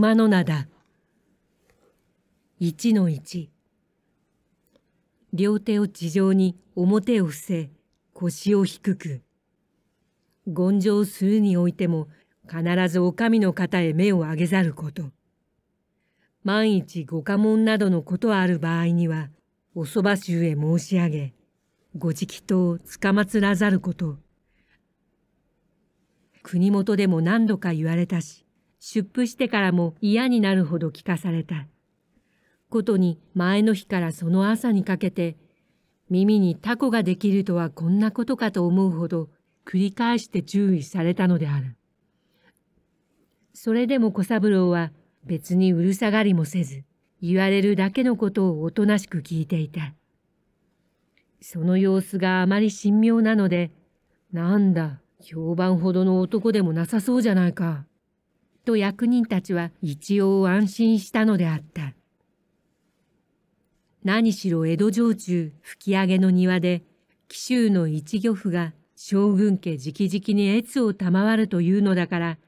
熊名だ。1の1両手を地上に表を伏せ腰を低く権上するにおいても必ずお上の方へ目を上げざること万一ご家紋などのことある場合にはおそば衆へ申し上げご直頭をつかまつらざること国元でも何度か言われたし出布してからも嫌になるほど聞かされた。ことに前の日からその朝にかけて、耳にタコができるとはこんなことかと思うほど繰り返して注意されたのである。それでも小三郎は別にうるさがりもせず、言われるだけのことをおとなしく聞いていた。その様子があまり神妙なので、なんだ、評判ほどの男でもなさそうじゃないか、と役人たちは一応安心したのであった。何しろ江戸城中吹き上げの庭で紀州の一漁夫が将軍家直々に越を賜るというのだから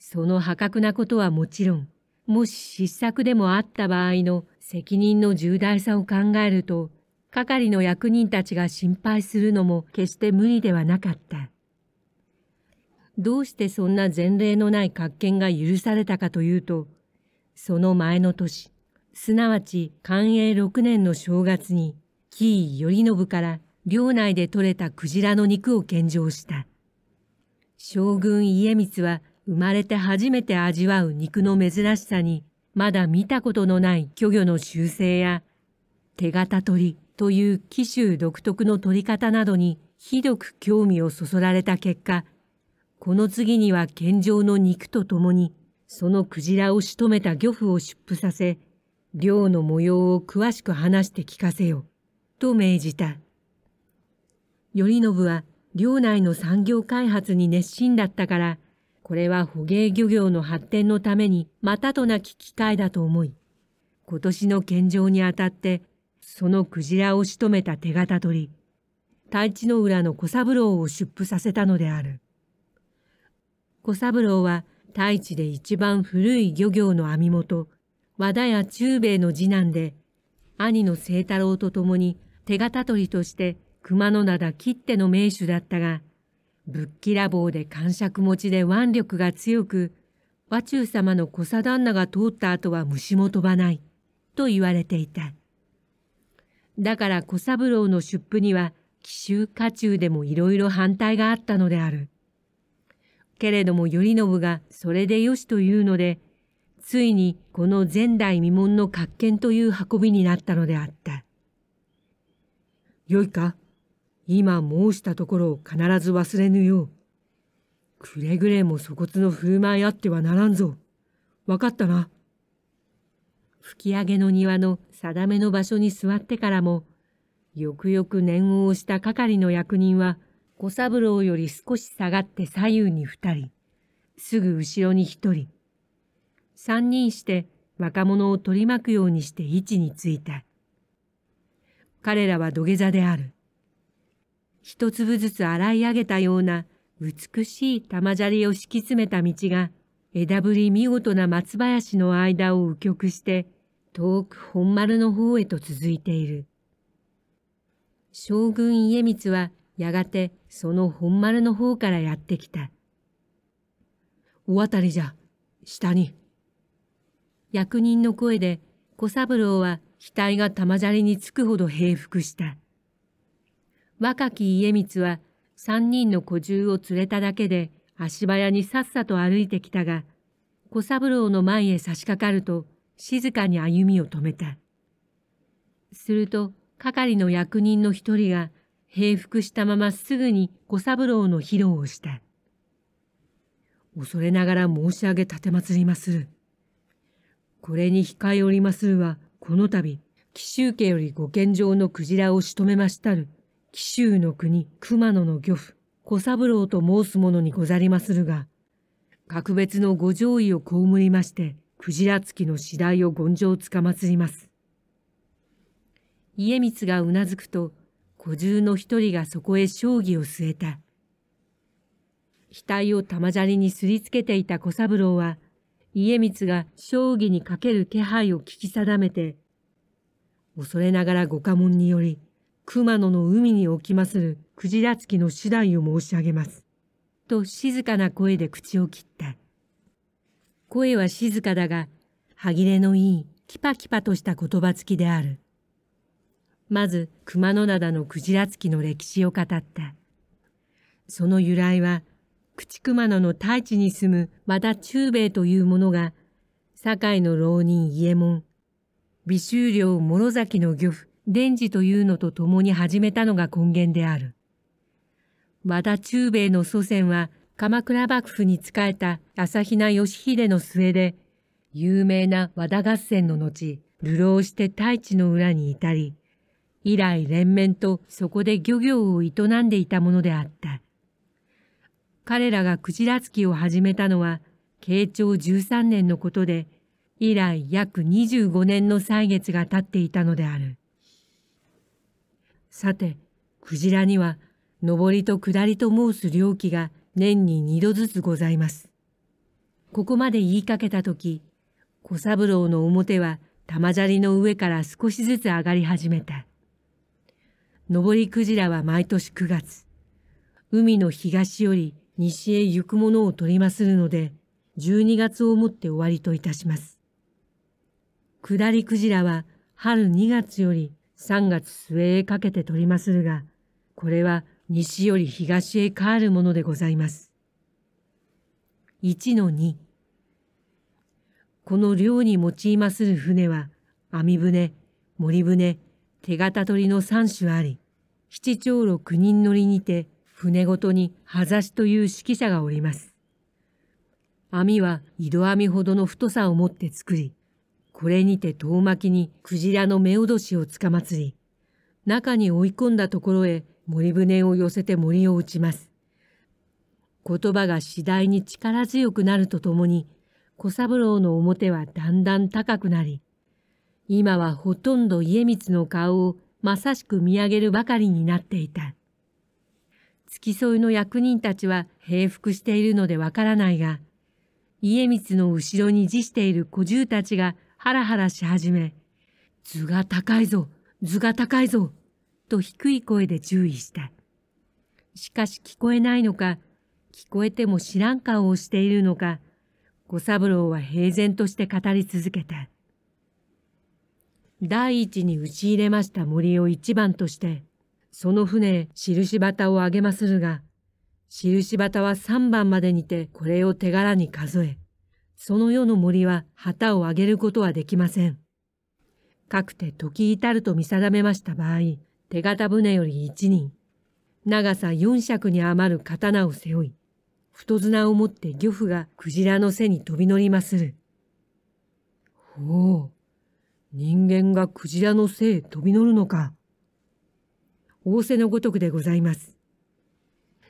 その破格なことはもちろんもし失策でもあった場合の責任の重大さを考えると係の役人たちが心配するのも決して無理ではなかった。どうしてそんな前例のない活見が許されたかというと、その前の年、すなわち寛永6年の正月に、紀伊頼信から領内で取れたクジラの肉を献上した。将軍家光は生まれて初めて味わう肉の珍しさに、まだ見たことのない巨魚の習性や、手形取りという紀州独特の取り方などにひどく興味をそそられた結果、この次には献上の肉とともに、そのクジラを仕留めた漁夫を出布させ、漁の模様を詳しく話して聞かせよ、と命じた。頼信は領内の産業開発に熱心だったから、これは捕鯨漁業の発展のためにまたとなき機会だと思い、今年の献上にあたって、そのクジラを仕留めた手形取り、太一の浦の小三郎を出布させたのである。小三郎は太地で一番古い漁業の網元、和田屋中兵衛の次男で、兄の清太郎と共に手形取りとして熊野灘切手の名手だったが、ぶっきらぼうで感触持ちで腕力が強く、和中様の小佐旦那が通った後は虫も飛ばない、と言われていた。だから小三郎の出布には、奇襲家中でもいろいろ反対があったのである。けれども頼信がそれでよしというので、ついにこの前代未聞の格見という運びになったのであった。よいか、今申したところを必ず忘れぬよう。くれぐれも粗骨の振る舞いあってはならんぞ。わかったな。吹き上げの庭の定めの場所に座ってからも、よくよく念を押した係の役人は、小三郎より少し下がって左右に2人、すぐ後ろに1人。3人して若者を取り巻くようにして位置についた。彼らは土下座である。一粒ずつ洗い上げたような美しい玉砂利を敷き詰めた道が枝ぶり見事な松林の間を右極して遠く本丸の方へと続いている。将軍家光はやがてその本丸の方からやってきた。お渡りじゃ、下に。役人の声で小三郎は額が玉砂利につくほど平服した。若き家光は三人の小獣を連れただけで足早にさっさと歩いてきたが、小三郎の前へ差し掛かると静かに歩みを止めた。すると係の役人の一人が平伏したまますぐに小三郎の披露をした。恐れながら申し上げ立てまつりまする。これに控えおりまするは、この度、紀州家よりご献上の鯨を仕留めましたる、紀州の国熊野の漁夫、小三郎と申す者にござりまするが、格別のご上位を被りまして、鯨付きの次第を権上つかまつります。家光がうなずくと、五重の一人がそこへ将棋を据えた。額を玉砂利にすりつけていた小三郎は、家光が将棋にかける気配を聞き定めて、恐れながらご家門により、熊野の海に置きまするクジラ付きの手段を申し上げます。と静かな声で口を切った。声は静かだが、歯切れのいいキパキパとした言葉付きである。まず熊野灘のクジラ付きの歴史を語った。その由来は、口熊野の大地に住む和田中兵衛という者が、堺の浪人伊右衛門、美州領諸崎の漁夫、伝次というのと共に始めたのが根源である。和田中兵衛の祖先は、鎌倉幕府に仕えた朝比奈義秀の末で、有名な和田合戦の後、流浪して大地の裏に至り、以来連綿とそこで漁業を営んでいたものであった。彼らがクジラつきを始めたのは、慶長13年のことで、以来約25年の歳月が経っていたのである。さて、クジラには、上りと下りと申す漁期が年に二度ずつございます。ここまで言いかけたとき、小三郎の表は玉砂利の上から少しずつ上がり始めた。上りクジラは毎年9月、海の東より西へ行くものを取りまするので、12月をもって終わりといたします。下りクジラは春2月より3月末へかけて取りまするが、これは西より東へ帰るものでございます。1の2この漁に用いまする船は、網船、森船、手形取りの三種あり、七長老九人乗りにて、船ごとに葉ざしという指揮者がおります。網は井戸網ほどの太さを持って作り、これにて遠巻きにクジラの目脅しをつかまつり、中に追い込んだところへ森船を寄せて森を打ちます。言葉が次第に力強くなるとともに、小三郎の表はだんだん高くなり、今はほとんど家光の顔をまさしく見上げるばかりになっていた。付き添いの役人たちは平服しているのでわからないが、家光の後ろに辞している小獣たちがハラハラし始め、図が高いぞ、図が高いぞ、と低い声で注意した。しかし聞こえないのか、聞こえても知らん顔をしているのか、小三郎は平然として語り続けた。第一に打ち入れました森を一番として、その船へ印旗をあげまするが、印旗は三番までにてこれを手柄に数え、その世の森は旗をあげることはできません。かくて時至ると見定めました場合、手形船より一人、長さ四尺に余る刀を背負い、太綱を持って漁夫がクジラの背に飛び乗りまする。ほう。人間がクジラのせい飛び乗るのか。仰せのごとくでございます。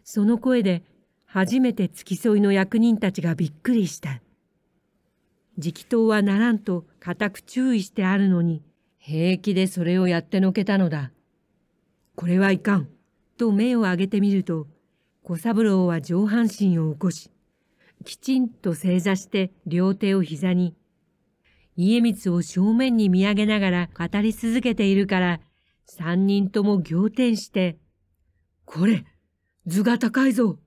その声で初めて付き添いの役人たちがびっくりした。直当はならんと固く注意してあるのに、平気でそれをやってのけたのだ。これはいかん、と目を上げてみると、小三郎は上半身を起こし、きちんと正座して両手を膝に、家光を正面に見上げながら語り続けているから、三人とも仰天して、これ、図が高いぞ。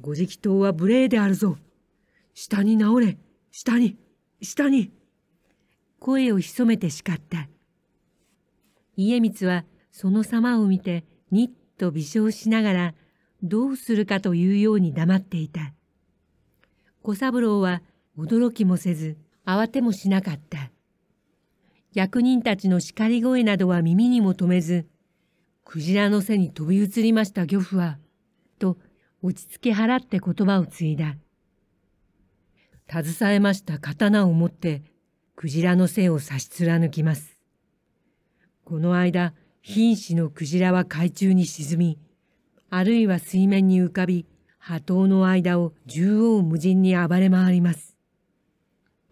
ご直き刀は無礼であるぞ。下に直れ、下に、下に。声を潜めて叱った。家光はその様を見て、にっと微笑しながら、どうするかというように黙っていた。小三郎は驚きもせず、慌てもしなかった。役人たちの叱り声などは耳にも留めず、クジラの背に飛び移りました漁夫は、と落ち着き払って言葉を継いだ。携えました刀を持って、クジラの背を差し貫きます。この間、瀕死のクジラは海中に沈み、あるいは水面に浮かび、波頭の間を縦横無尽に暴れ回ります。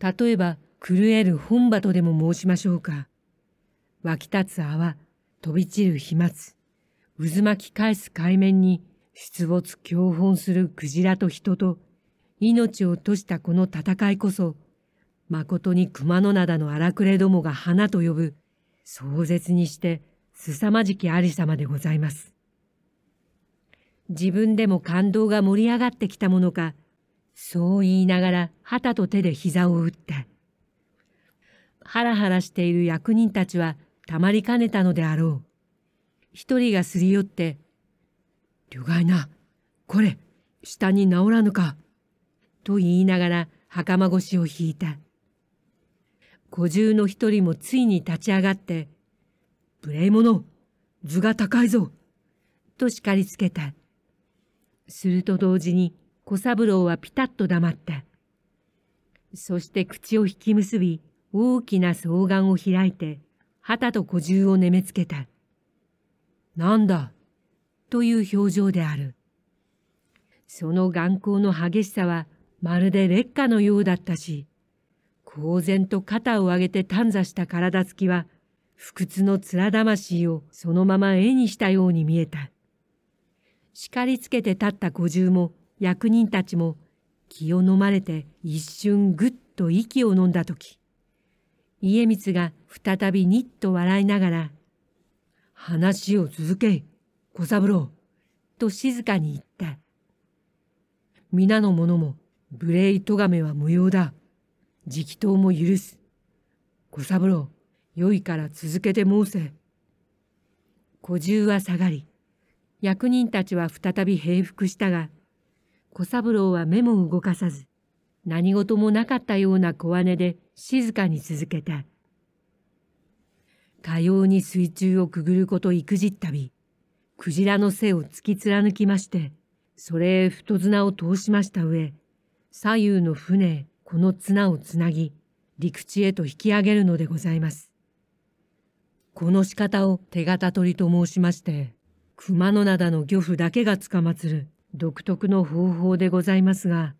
例えば狂える本場とでも申しましょうか湧き立つ泡飛び散る飛沫渦巻き返す海面に出没狂奔するクジラと人と命を落としたこの戦いこそ誠に熊野灘の荒くれどもが花と呼ぶ壮絶にして凄まじきありさまでございます。自分でも感動が盛り上がってきたものか、そう言いながら旗と手で膝を打った。ハラハラしている役人たちはたまりかねたのであろう。一人がすり寄って、旅外な、これ、下に治らぬか、と言いながら袴腰を引いた。五重の一人もついに立ち上がって、無礼者、図が高いぞ、と叱りつけた。すると同時に、小三郎はピタッと黙った。そして口を引き結び、大きな双眼を開いて、旗と小銃をねめつけた。なんだという表情である。その眼光の激しさはまるで劣化のようだったし、公然と肩を上げて短座した体つきは、不屈の面魂をそのまま絵にしたように見えた。叱りつけて立った五重も役人たちも気を飲まれて一瞬ぐっと息を飲んだ時家光が再びにっと笑いながら「話を続け小三郎」と静かに言った「皆の者も無礼咎めは無用だ直刀も許す小三郎良いから続けて申せ」小銃は下がり役人たちは再び平服したが小三郎は目も動かさず、何事もなかったような小姉で静かに続けた。かように水中をくぐることいくじったび、クジラの背を突き貫きまして、それへ太綱を通しました上、左右の船へこの綱をつなぎ、陸地へと引き上げるのでございます。この仕方を手形取りと申しまして、熊野灘の漁夫だけが捕まつる独特の方法でございますが、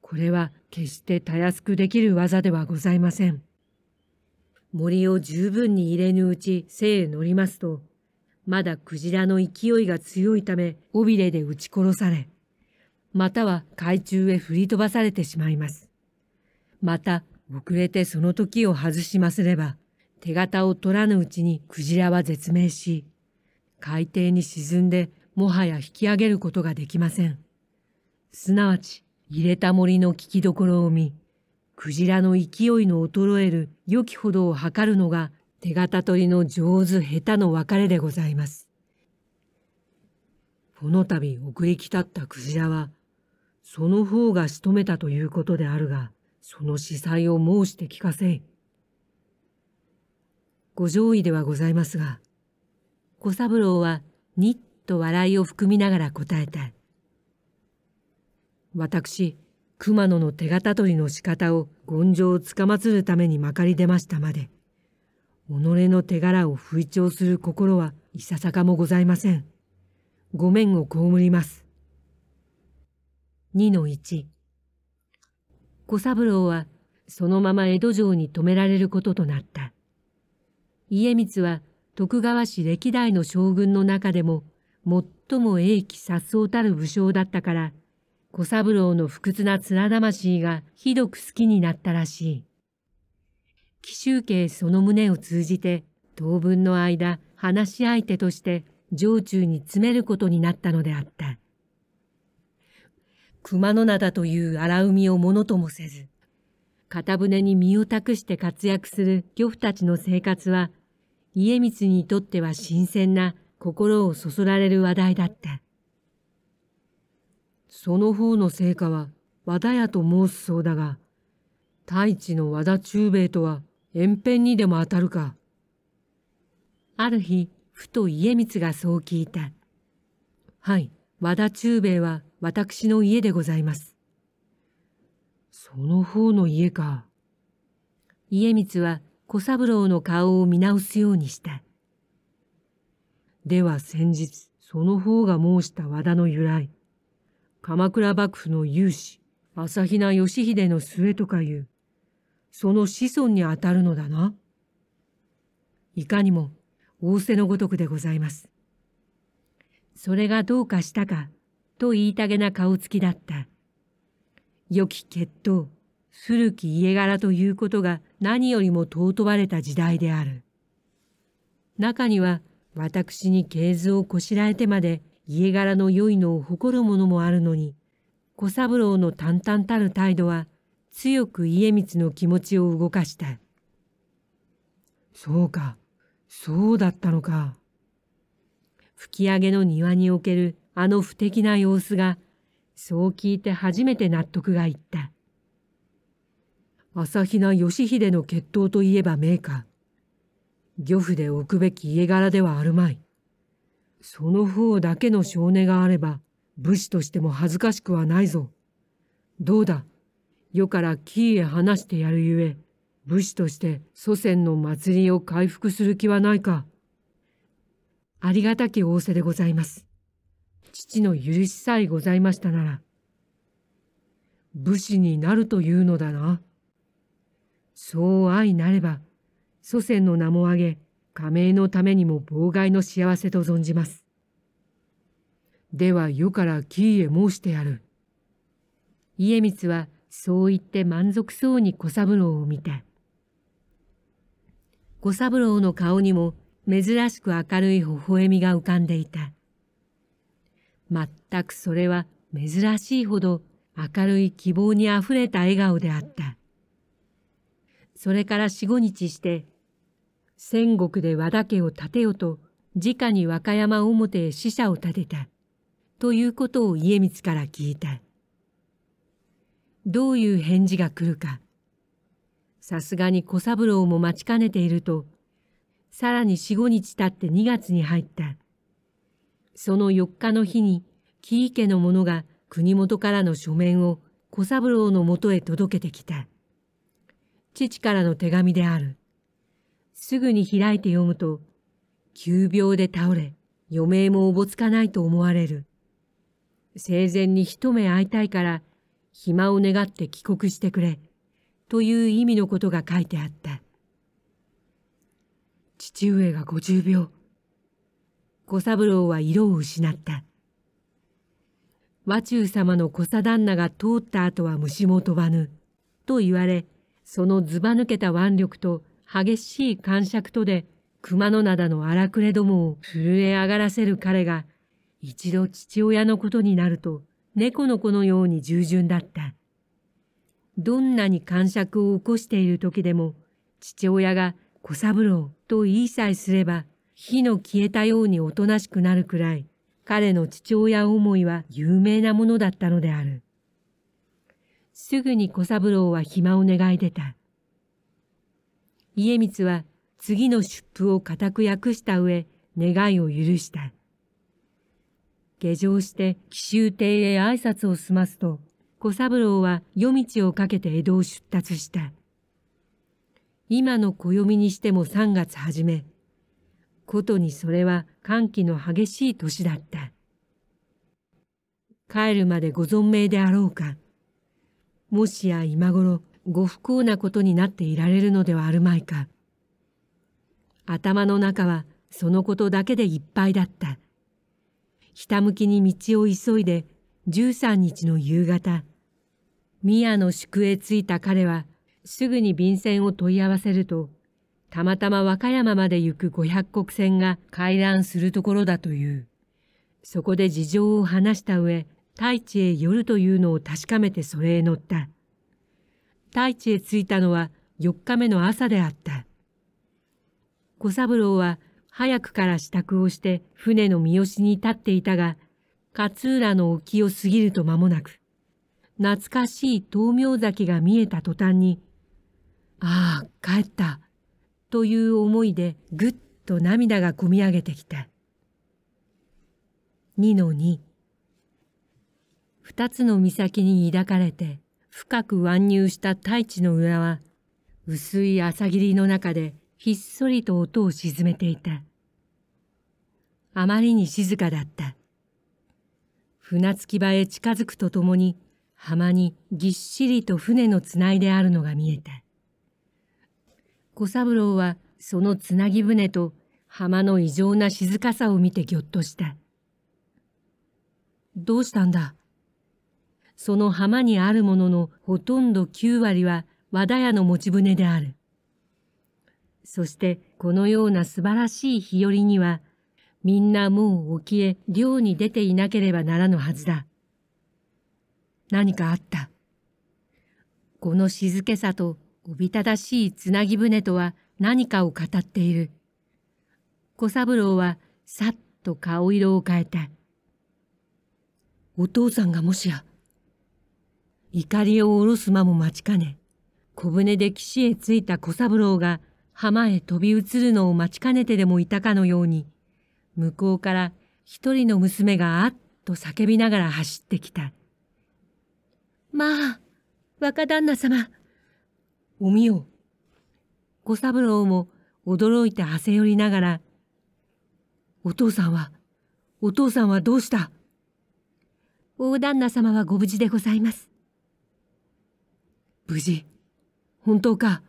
これは決してたやすくできる技ではございません。森を十分に入れぬうち背へ乗りますと、まだクジラの勢いが強いため尾びれで撃ち殺され、または海中へ振り飛ばされてしまいます。また、遅れてその時を外しますれば、手形を取らぬうちにクジラは絶命し、海底に沈んでもはや引き上げることができません。すなわち、入れた森の聞きどころを見、クジラの勢いの衰える良きほどを測るのが手形取りの上手下手の別れでございます。この度送り来たったクジラは、その方が仕留めたということであるが、その司祭を申して聞かせい。ご上位ではございますが、小三郎は日と笑いを含みながら答えた。私、熊野の手形取りの仕方を権状をつかまつるためにまかり出ましたまで、己の手柄を吹聴する心はいささかもございません。ごめんを被ります。2-1小三郎はそのまま江戸城に止められることとなった。家光は徳川氏歴代の将軍の中でも最も英気殺相たる武将だったから、小三郎の不屈な面魂がひどく好きになったらしい。紀州家その旨を通じて、当分の間、話し相手として城中に詰めることになったのであった。熊野灘という荒海をものともせず、片舟に身を託して活躍する漁夫たちの生活は、家光にとっては新鮮な心をそそられる話題だった。その方の成果は和田屋と申すそうだが、太一の和田忠兵衛とは遠辺にでも当たるか。ある日、ふと家光がそう聞いた。はい、和田忠兵衛は私の家でございます。その方の家か。家光は小三郎の顔を見直すようにした。では先日、その方が申した和田の由来、鎌倉幕府の勇士、朝比奈義秀の末とかいう、その子孫にあたるのだな。いかにも、仰せのごとくでございます。それがどうかしたか、と言いたげな顔つきだった。良き血統、古き家柄ということが何よりも尊ばれた時代である。中には、私に系図をこしらえてまで家柄の良いのを誇るものもあるのに、小三郎の淡々たる態度は強く家光の気持ちを動かした。そうか、そうだったのか。吹き上げの庭におけるあの不敵な様子が、そう聞いて初めて納得がいった。朝比奈義秀の決闘といえば名家。漁夫で置くべき家柄ではあるまい。その方だけの性根があれば、武士としても恥ずかしくはないぞ。どうだ、世から木へ話してやるゆえ、武士として祖先の祭りを回復する気はないか。ありがたき仰せでございます。父の許しさえございましたなら、武士になるというのだな。そう愛なれば、祖先の名も挙げ、加盟のためにも妨害の幸せと存じます。では世からキーへ申してやる。家光はそう言って満足そうに小三郎を見た。小三郎の顔にも珍しく明るい微笑みが浮かんでいた。全くそれは珍しいほど明るい希望にあふれた笑顔であった。それから四五日して戦国で和田家を建てよと直に和歌山表へ使者を立てたということを家光から聞いたどういう返事が来るかさすがに小三郎も待ちかねているとさらに四五日経って2月に入ったその4日の日に木池家の者が国元からの書面を小三郎のもとへ届けてきた父からの手紙であるすぐに開いて読むと、急病で倒れ、余命もおぼつかないと思われる。生前に一目会いたいから、暇を願って帰国してくれ、という意味のことが書いてあった。父上が50秒。小三郎は色を失った。和中様の小佐旦那が通った後は虫も飛ばぬ、と言われ、そのずば抜けた腕力と激しい感触とで熊野灘の荒くれどもを震え上がらせる彼が一度父親のことになると猫の子のように従順だった。どんなに感触を起こしている時でも父親が小三郎と言いさえすれば火の消えたようにおとなしくなるくらい彼の父親思いは有名なものだったのである。すぐに小三郎は暇を願い出た。家光は次の出布を固く訳した上、願いを許した。下城して紀州邸へ挨拶を済ますと、小三郎は夜道をかけて江戸を出立した。今の暦にしても3月初め、ことにそれは寒気の激しい年だった。帰るまでご存命であろうか。もしや今頃、ご不幸なことになっていられるのではあるまいか。頭の中はそのことだけでいっぱいだった。ひたむきに道を急いで13日の夕方、宮の宿へ着いた彼はすぐに便箋を問い合わせると、たまたま和歌山まで行く五百国船が回覧するところだという。そこで事情を話した上、大地へ寄るというのを確かめてそれへ乗った。大地へ着いたのは4日目の朝であった。小三郎は早くから支度をして船の三好に立っていたが、勝浦の沖を過ぎると間もなく、懐かしい東明崎が見えた途端に、ああ、帰った、という思いでぐっと涙がこみ上げてきた。2の2。二つの岬に抱かれて、深く湾入した大地の裏は薄い朝霧の中でひっそりと音を沈めていたあまりに静かだった船着き場へ近づくとともに浜にぎっしりと船のつないであるのが見えた小三郎はそのつなぎ船と浜の異常な静かさを見てぎょっとした。どうしたんだその浜にあるもののほとんど9割は和田屋の持ち船である。そしてこのような素晴らしい日和には、みんなもう沖へ漁に出ていなければならぬはずだ。何かあった。この静けさとおびただしいつなぎ船とは何かを語っている。小三郎はさっと顔色を変えた。お父さんがもしや。怒りを下ろす間も待ちかね、小舟で岸へ着いた小三郎が浜へ飛び移るのを待ちかねてでもいたかのように、向こうから一人の娘があっと叫びながら走ってきた。まあ、若旦那様。おみよ。小三郎も驚いて汗寄りながら、お父さんは、お父さんはどうした大旦那様はご無事でございます。無事本当か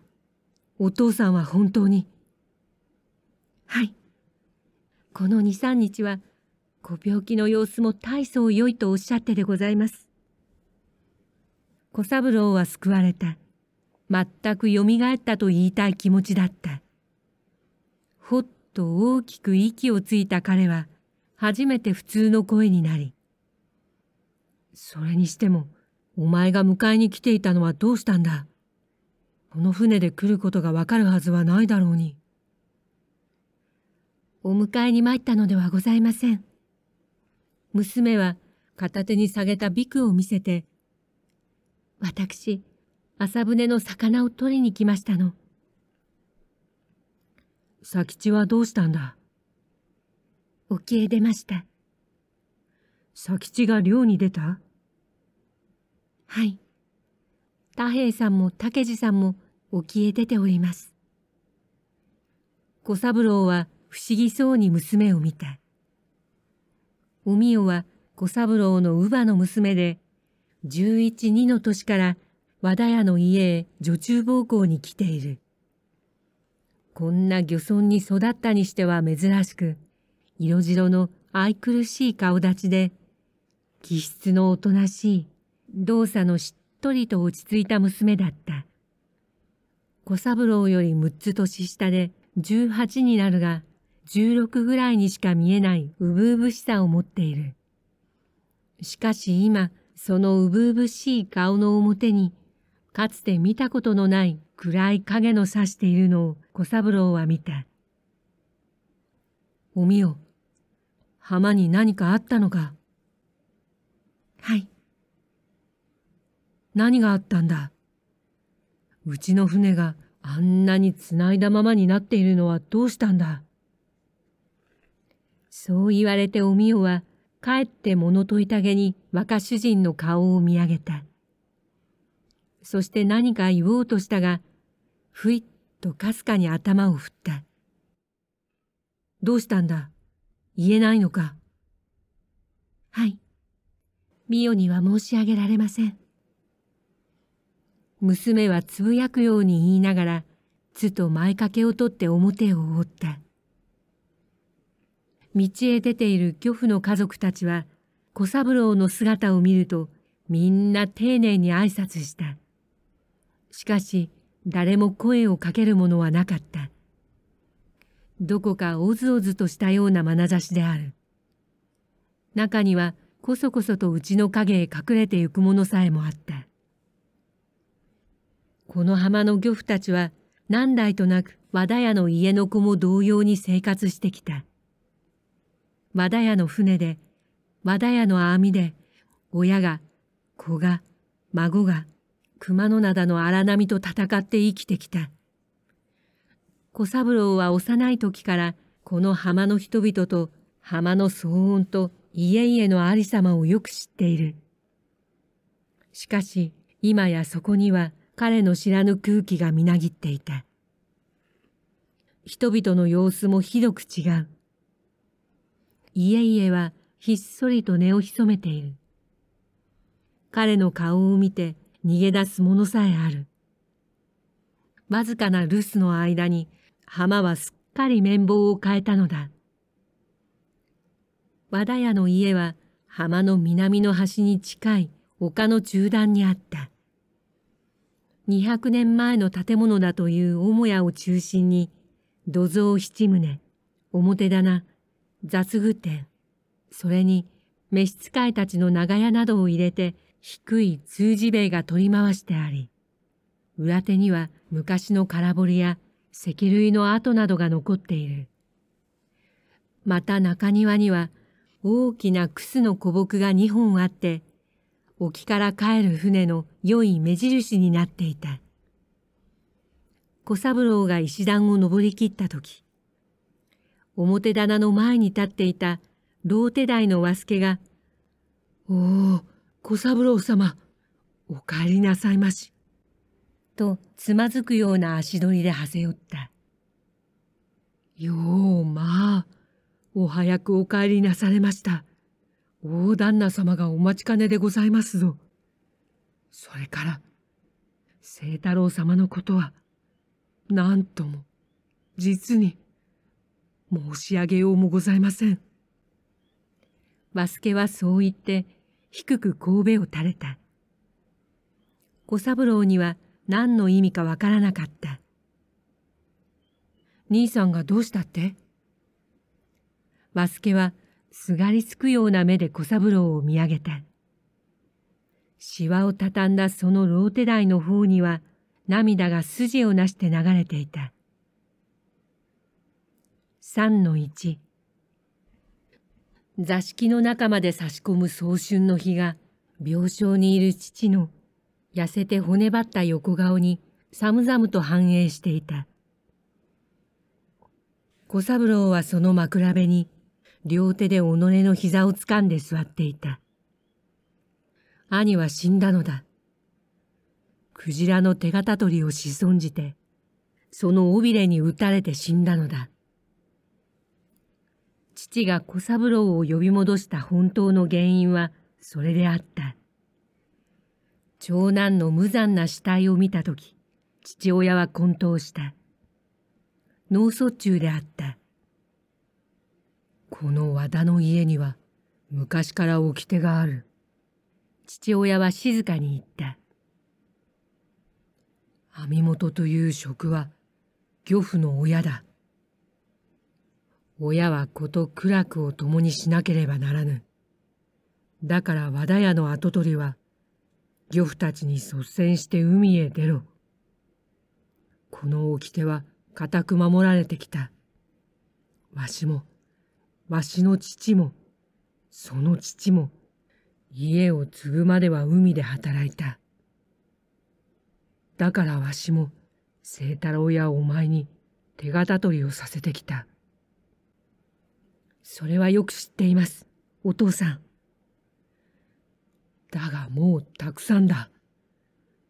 お父さんは本当にはいこの23日はご病気の様子も大層良いとおっしゃってでございます小三郎は救われた全くよみがえったと言いたい気持ちだったほっと大きく息をついた彼は初めて普通の声になりそれにしてもお前が迎えに来ていたのはどうしたんだこの船で来ることがわかるはずはないだろうに。お迎えに参ったのではございません。娘は片手に下げたビクを見せて、私、浅船の魚を取りに来ましたの。佐吉はどうしたんだ沖へ出ました。佐吉が漁に出たはい太平さんも武次さんも沖へ出ております小三郎は不思議そうに娘を見たおみよは小三郎の乳母の娘で十一二の年から和田屋の家へ女中奉公に来ているこんな漁村に育ったにしては珍しく色白の愛くるしい顔立ちで気質のおとなしい動作のしっとりと落ち着いた娘だった小三郎より六つ年下で十八になるが十六ぐらいにしか見えないうぶうぶしさを持っているしかし今そのうぶうぶしい顔の表にかつて見たことのない暗い影の差しているのを小三郎は見た「おみよ浜に何かあったのか?」はい。何があったんだうちの船があんなに繋いだままになっているのはどうしたんだそう言われておみよは、かえって物問いたげに若主人の顔を見上げた。そして何か言おうとしたが、ふいっとかすかに頭を振った。どうしたんだ言えないのかはい。みおには申し上げられません。娘はつぶやくように言いながら、つと前掛けを取って表を覆った。道へ出ている漁夫の家族たちは、小三郎の姿を見ると、みんな丁寧に挨拶した。しかし、誰も声をかけるものはなかった。どこかおずおずとしたような眼差しである。中には、こそこそとうちの影へ隠れてゆくものさえもあった。この浜の漁夫たちは何代となく和田屋の家の子も同様に生活してきた。和田屋の船で、和田屋の網で、親が、子が、孫が、熊野灘の荒波と戦って生きてきた。小三郎は幼い時からこの浜の人々と浜の騒音と家々のありさまをよく知っている。しかし今やそこには彼の知らぬ空気がみなぎっていた。人々の様子もひどく違う。家々はひっそりと根を潜めている。彼の顔を見て逃げ出すものさえある。わずかな留守の間に浜はすっかり綿棒を変えたのだ。和田屋の家は浜の南の端に近い丘の中段にあった。200年前の建物だという母屋を中心に、土蔵七棟、表棚、雑具店、それに召使いたちの長屋などを入れて低い通じ塀が取り回してあり、裏手には昔の空堀や石類の跡などが残っている。また中庭には大きな楠の古木が2本あって、沖から帰る船の良い目印になっていた小三郎が石段を登り切った時表棚の前に立っていた老手代の和助が「おお小三郎様お帰りなさいまし」とつまずくような足取りではせよった「ようまあお早くお帰りなされました」大旦那様がお待ちかねでございますぞ。それから、清太郎様のことは、なんとも、実に、申し上げようもございません。バスケはそう言って、低く神戸を垂れた。小三郎には何の意味かわからなかった。兄さんがどうしたってバスケはすがりつくような目で小三郎を見上げた。しわをたたんだそのローテ台の方には涙が筋をなして流れていた。三の一。座敷の中まで差し込む早春の日が病床にいる父の痩せて骨ばった横顔に寒々と反映していた。小三郎はその枕辺に両手で己の膝を掴んで座っていた。兄は死んだのだ。クジラの手形取りをし損じて、その尾びれに打たれて死んだのだ。父が小三郎を呼び戻した本当の原因はそれであった。長男の無残な死体を見たとき、父親は混沌した。脳卒中であった。この和田の家には昔から掟がある。父親は静かに言った。網元という職は漁夫の親だ。親は子と苦楽を共にしなければならぬ。だから和田屋の跡取りは、漁夫たちに率先して海へ出ろ。この掟は固く守られてきた。わしもわしの父も、その父も、家を継ぐまでは海で働いた。だからわしも、清太郎やお前に手形取りをさせてきた。それはよく知っています、お父さん。だがもうたくさんだ。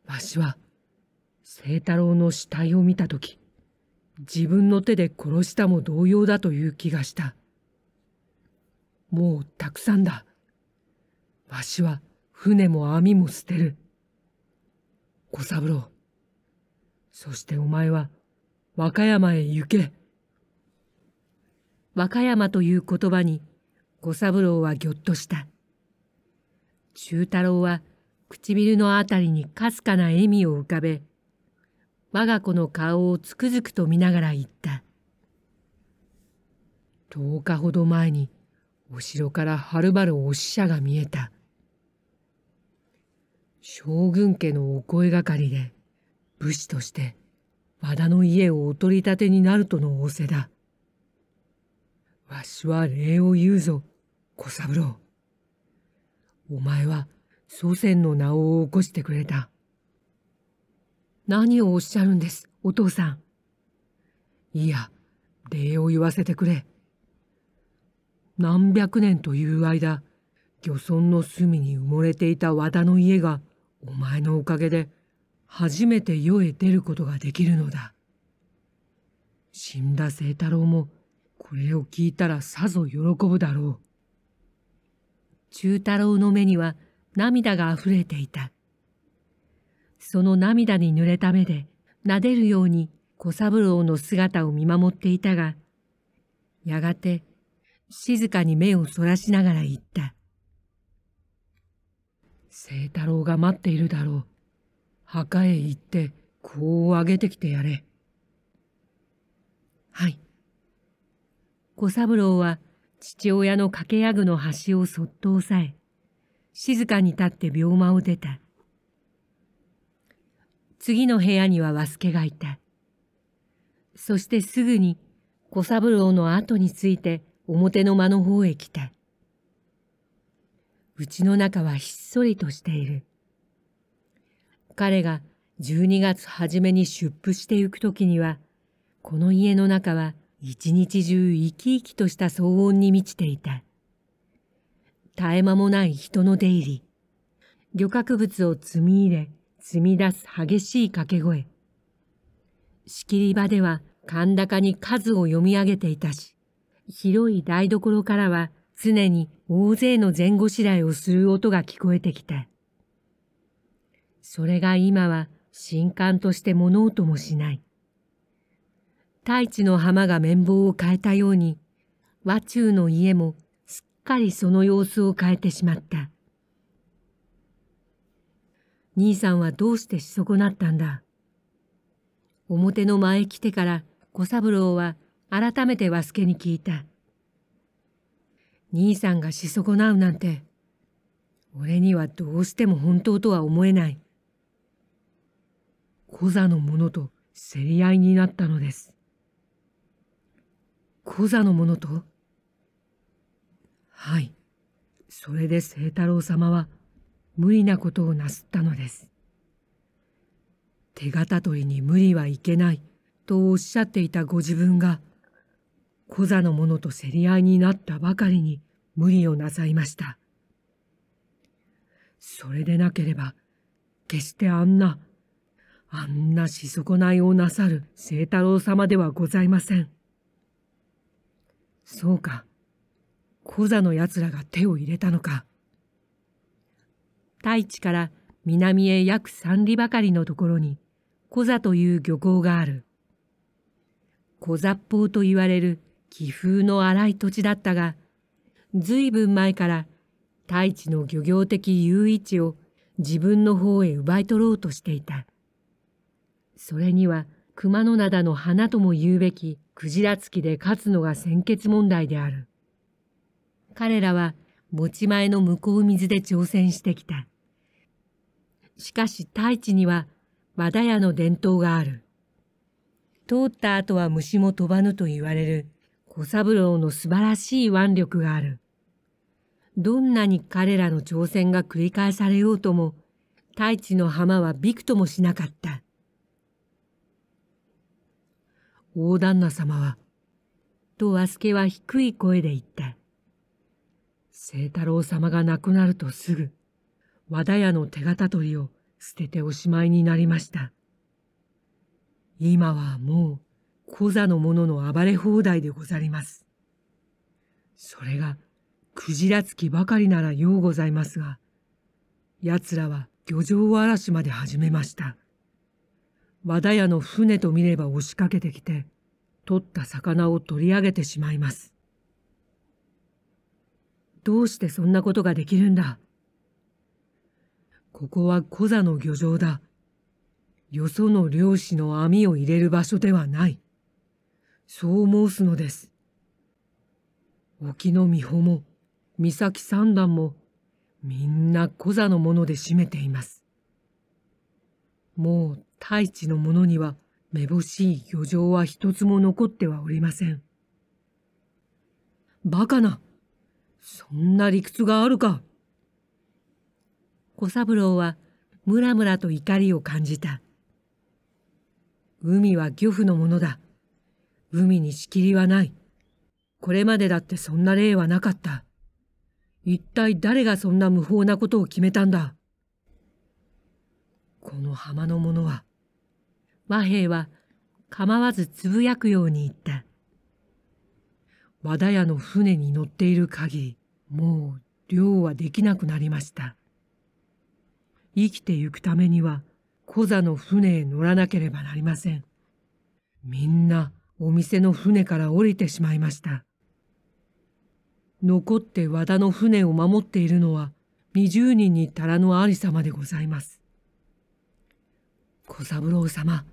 わしは、清太郎の死体を見たとき、自分の手で殺したも同様だという気がした。もうたくさんだ。わしは船も網も捨てる。小三郎。そしてお前は和歌山へ行け。和歌山という言葉に小三郎はぎょっとした。中太郎は唇のあたりにかすかな笑みを浮かべ、我が子の顔をつくづくと見ながら言った。10日ほど前に後ろからはるばるお使者が見えた。将軍家のお声がかりで、武士として和田の家をお取り立てになるとの仰せだ。わしは礼を言うぞ、小三郎。お前は祖先の名を起こしてくれた。何をおっしゃるんです、お父さん。いや、礼を言わせてくれ。何百年という間漁村の隅に埋もれていた和田の家がお前のおかげで初めて世へ出ることができるのだ。死んだ清太郎もこれを聞いたらさぞ喜ぶだろう。中太郎の目には涙が溢れていた。その涙に濡れた目で、撫でるように小三郎の姿を見守っていたが、やがて静かに目をそらしながら言った。清太郎が待っているだろう。墓へ行って、こを上げてきてやれ。はい。小三郎は父親の掛け屋具の端をそっと押さえ、静かに立って病魔を出た。次の部屋には和助がいた。そしてすぐに小三郎の後について表の間の方へ来た。うちの中はひっそりとしている。彼が十二月初めに出布してゆくときには、この家の中は一日中生き生きとした騒音に満ちていた。絶え間もない人の出入り、漁獲物を積み入れ、積み出す激しい掛け声。仕切り場では、甲高に数を読み上げていたし、広い台所からは常に大勢の前後次第をする音が聞こえてきた。それが今は新刊として物音もしない。大地の浜が綿棒を変えたように、和中の家もすっかりその様子を変えてしまった。兄さんはどうしてし損なったんだ表の前来てから小三郎は改めて和助に聞いた。兄さんがし損なうなんて、俺にはどうしても本当とは思えない。小座の者と競り合いになったのです。小座の者とはい。それで清太郎様は無理なことをなすったのです。手形取りに無理はいけないとおっしゃっていたご自分が、小座の者と競り合いになったばかりに無理をなさいました。それでなければ、決してあんな、あんなし損ないをなさる清太郎様ではございません。そうか、小座の奴らが手を入れたのか。大地から南へ約三里ばかりのところに、小座という漁港がある。小座っぽうと言われる気風の荒い土地だったが、ずいぶん前から大地の漁業的優位地を自分の方へ奪い取ろうとしていた。それには熊野灘の花とも言うべきクジラ付きで勝つのが先決問題である。彼らは持ち前の向こう水で挑戦してきた。しかし大地には和田屋の伝統がある。通った後は虫も飛ばぬと言われる小三郎の素晴らしい腕力がある。どんなに彼らの挑戦が繰り返されようとも、大地の浜はびくともしなかった。大旦那様は、と和助は低い声で言った。清太郎様が亡くなるとすぐ、和田屋の手形取りを捨てておしまいになりました。今はもう、小座の者の暴れ放題でござります。それが、クジラつきばかりならようございますが、奴らは漁場荒らしまで始めました。和田屋の船と見れば押しかけてきて、取った魚を取り上げてしまいます。どうしてそんなことができるんだここは小座の漁場だ。よその漁師の網を入れる場所ではない。そう申すのです。沖の美穂も、三崎三段も、みんな小座のもので占めています。もう大地のものには、めぼしい漁場は一つも残ってはおりません。バカなそんな理屈があるか小三郎はムラムラと怒りを感じた。海は漁夫のものだ。海に仕切りはない。これまでだってそんな例はなかった。一体誰がそんな無法なことを決めたんだこの浜の者は。和平は構わずつぶやくように言った。和田屋の船に乗っている限り、もう漁はできなくなりました。生きてゆくためには、小座の船へ乗らなければなりません。みんな、お店の船から降りてしまいました残って和田の船を守っているのは20人に足らぬありさまでございます小三郎様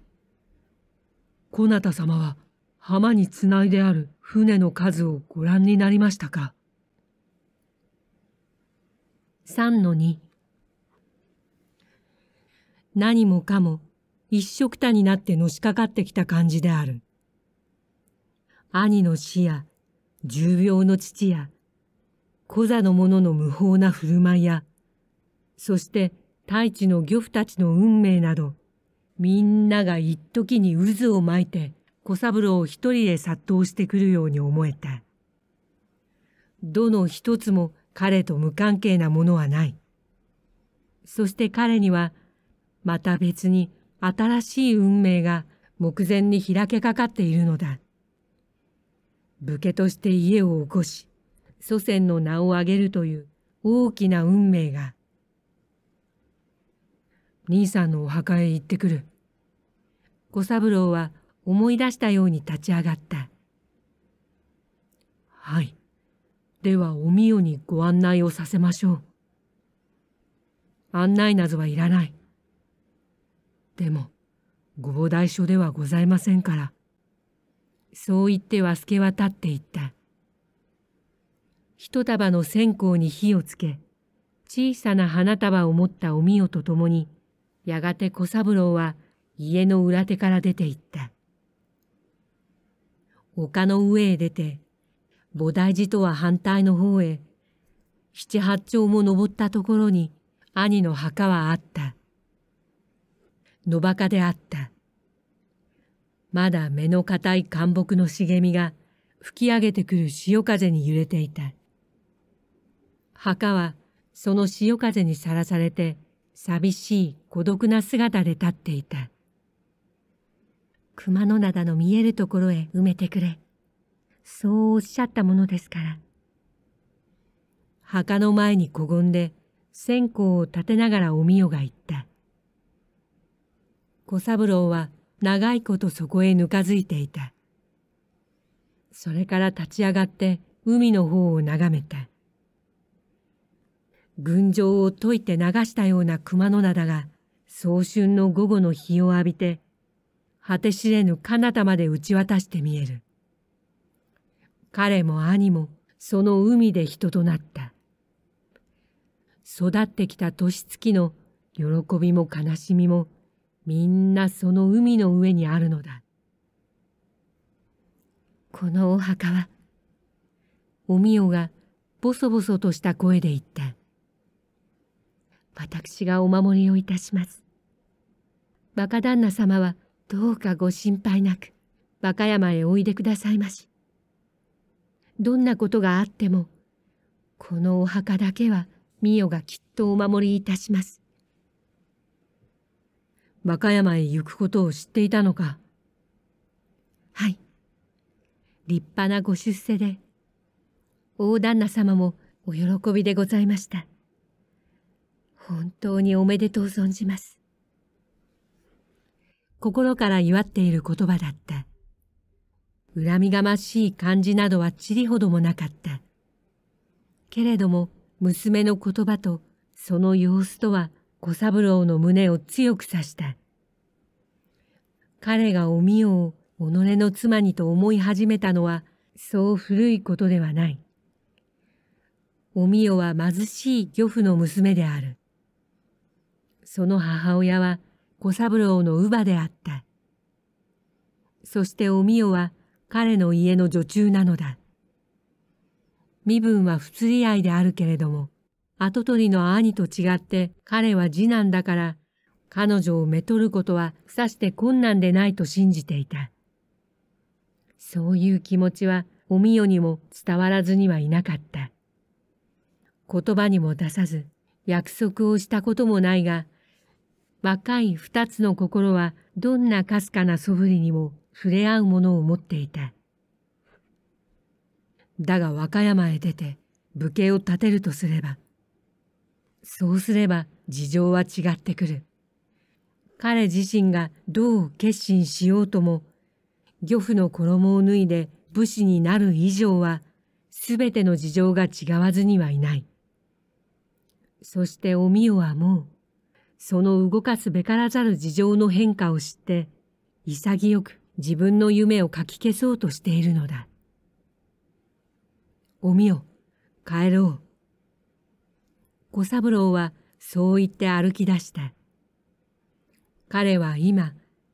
小な様は浜につないである船の数をご覧になりましたか三の二何もかも一色たになってのしかかってきた感じである。兄の死や重病の父や小座の者の無法な振る舞いやそして大地の漁夫たちの運命などみんなが一時に渦を巻いて小三郎を一人で殺到してくるように思えた。どの一つも彼と無関係なものはない。そして彼には、また別に新しい運命が目前に開けかかっているのだ。武家として家を起こし祖先の名を挙げるという大きな運命が兄さんのお墓へ行ってくる小三郎は思い出したように立ち上がったはいではおみよにご案内をさせましょう案内なぞはいらないでもご菩大書ではございませんからそう言っては透け渡っていった。一束の線香に火をつけ、小さな花束を持ったおみよと共に、やがて小三郎は家の裏手から出て行った。丘の上へ出て、菩提寺とは反対の方へ、七八丁も登ったところに兄の墓はあった。野墓であった。まだ目の固い干木の茂みが吹き上げてくる潮風に揺れていた。墓はその潮風にさらされて寂しい孤独な姿で立っていた。熊野灘の見えるところへ埋めてくれ。そうおっしゃったものですから。墓の前にこごんで線香を立てながらおみよが言った。小三郎は長いことそこへぬかづいていた。それから立ち上がって海の方を眺めた。群青を解いて流したような熊野灘が早春の午後の日を浴びて、果てしれぬ彼方まで打ち渡して見える。彼も兄もその海で人となった。育ってきた年月の喜びも悲しみもみんなその海の上にあるのだ。このお墓は、おみよがぼそぼそとした声で言った。私がお守りをいたします。バカ旦那様はどうかご心配なく、和歌山へおいでくださいまし。どんなことがあっても、このお墓だけはみよがきっとお守りいたします。和歌山へ行くことを知っていたのかはい立派なご出世で大旦那様もお喜びでございました本当におめでとう存じます心から祝っている言葉だった恨みがましい感じなどはちりほどもなかったけれども娘の言葉とその様子とは小三郎の胸を強く刺した。彼がおみよを己の妻にと思い始めたのは、そう古いことではない。おみよは貧しい漁夫の娘である。その母親は小三郎の乳母であった。そしておみよは彼の家の女中なのだ。身分は不釣り合いであるけれども、跡取りの兄と違って彼は次男だから、彼女をめとることはさして困難でないと信じていた。そういう気持ちはおみよにも伝わらずにはいなかった。言葉にも出さず、約束をしたこともないが、若い二つの心はどんなかすかな素振りにも触れ合うものを持っていた。だが和歌山へ出て武家を建てるとすれば、そうすれば事情は違ってくる。彼自身がどう決心しようとも、漁夫の衣を脱いで武士になる以上は、すべての事情が違わずにはいない。そしておみよはもう、その動かすべからざる事情の変化を知って、潔く自分の夢をかき消そうとしているのだ。おみよ、帰ろう。小三郎はそう言って歩き出した。彼は今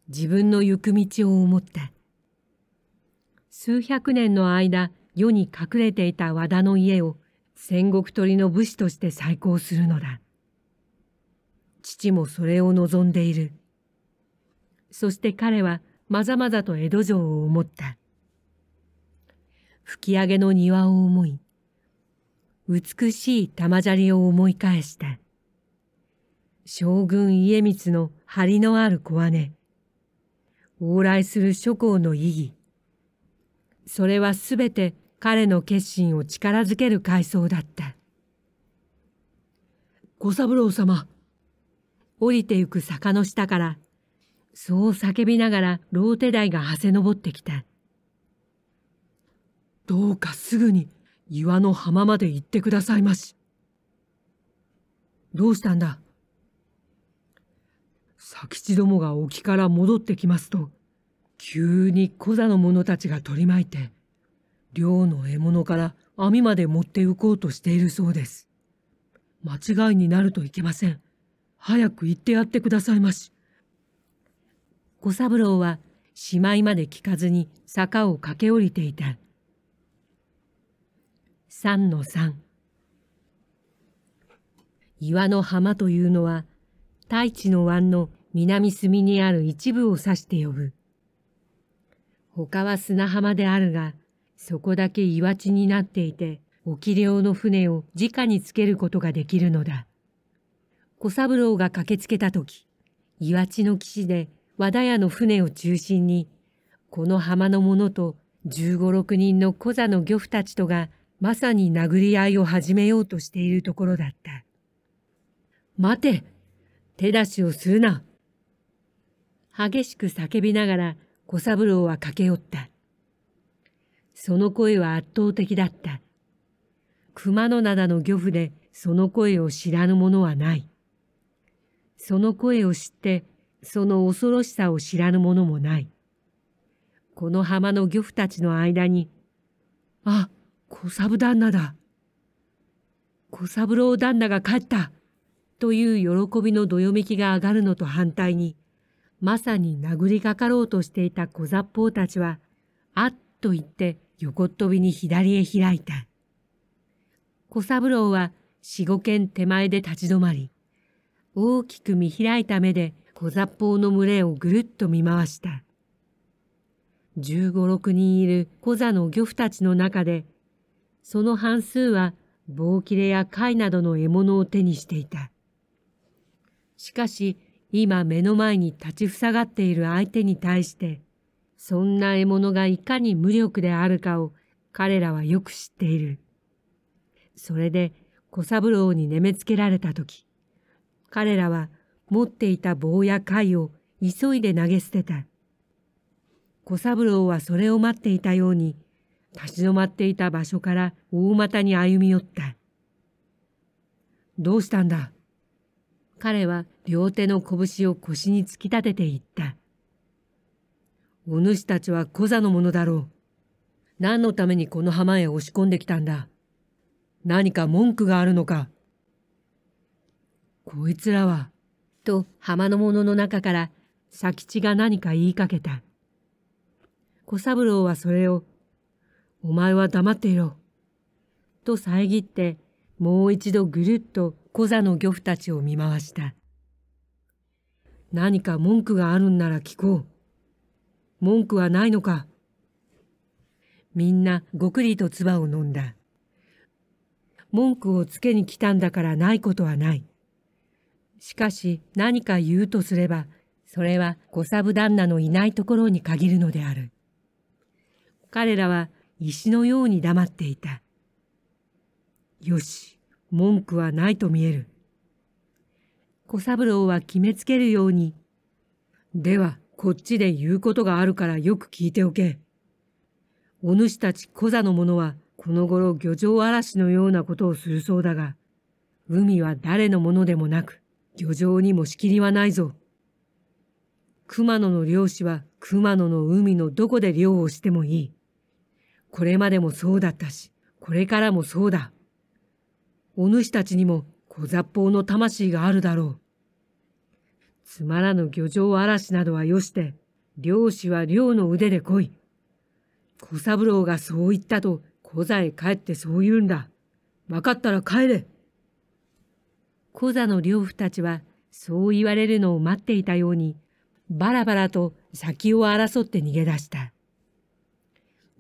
自分の行く道を思った。数百年の間世に隠れていた和田の家を戦国鳥の武士として再興するのだ。父もそれを望んでいる。そして彼はまざまざと江戸城を思った。吹き上げの庭を思い、美しい玉砂利を思い返した。将軍家光の張りのある小姉。往来する諸侯の意義。それはすべて彼の決心を力づける階層だった。小三郎様。降りてゆく坂の下から、そう叫びながら老手代が馳せ登ってきた。どうかすぐに岩の浜まで行ってくださいまし。どうしたんだ佐吉どもが沖から戻ってきますと、急に小座の者たちが取り巻いて、漁の獲物から網まで持って行こうとしているそうです。間違いになるといけません。早く行ってやってくださいまし。小三郎はしまいまで聞かずに坂を駆け下りていた。3の3岩の浜というのは大地の湾の南隅にある一部を指して呼ぶ。他は砂浜であるが、そこだけ岩地になっていて、沖漁の船を直につけることができるのだ。小三郎が駆けつけたとき、岩地の岸で和田屋の船を中心に、この浜の者と十五六人の小座の漁夫たちとがまさに殴り合いを始めようとしているところだった。待て手出しをするな激しく叫びながら小三郎は駆け寄った。その声は圧倒的だった。熊野灘の漁夫でその声を知らぬ者はない。その声を知って、その恐ろしさを知らぬ者もない。この浜の漁夫たちの間に、あ、小三旦那だ。小三郎旦那が勝った。という喜びのどよめきが上がるのと反対に、まさに殴りかかろうとしていた小雑報たちは、あっと言って横っ飛びに左へ開いた。小三郎は四五軒手前で立ち止まり、大きく見開いた目で小雑報の群れをぐるっと見回した。十五六人いる小座の漁夫たちの中でその半数は棒切れや貝などの獲物を手にしていた。しかし、今目の前に立ちふさがっている相手に対して、そんな獲物がいかに無力であるかを彼らはよく知っている。それで小三郎に眠つけられた時、彼らは持っていた棒や貝を急いで投げ捨てた。小三郎はそれを待っていたように、立ち止まっていた場所から大股に歩み寄った。どうしたんだ彼は両手の拳を腰に突き立てていった。お主たちは小座のものだろう。何のためにこの浜へ押し込んできたんだ。何か文句があるのか。こいつらは、と浜の者の中から佐吉が何か言いかけた。小三郎はそれをお前は黙っていろ。と遮ってもう一度ぐるっと小座の漁夫たちを見回した。何か文句があるんなら聞こう。文句はないのか。みんなごくりと唾を飲んだ。文句をつけに来たんだからないことはない。しかし何か言うとすれば、それは小サブ旦那のいないところに限るのである。彼らは石のように黙っていた。よし、文句はないと見える。小三郎は決めつけるように。では、こっちで言うことがあるからよく聞いておけ。お主たち小座の者は、この頃漁場嵐のようなことをするそうだが、海は誰のものでもなく、漁場にも仕切りはないぞ。熊野の漁師は熊野の海のどこで漁をしてもいい。これまでもそうだったし、これからもそうだ。お主たちにも小雑砲の魂があるだろう。つまらぬ漁場嵐などはよして、漁師は漁の腕で来い。小三郎がそう言ったと、小座へ帰ってそう言うんだ。分かったら帰れ。小座の漁夫たちは、そう言われるのを待っていたように、バラバラと先を争って逃げ出した。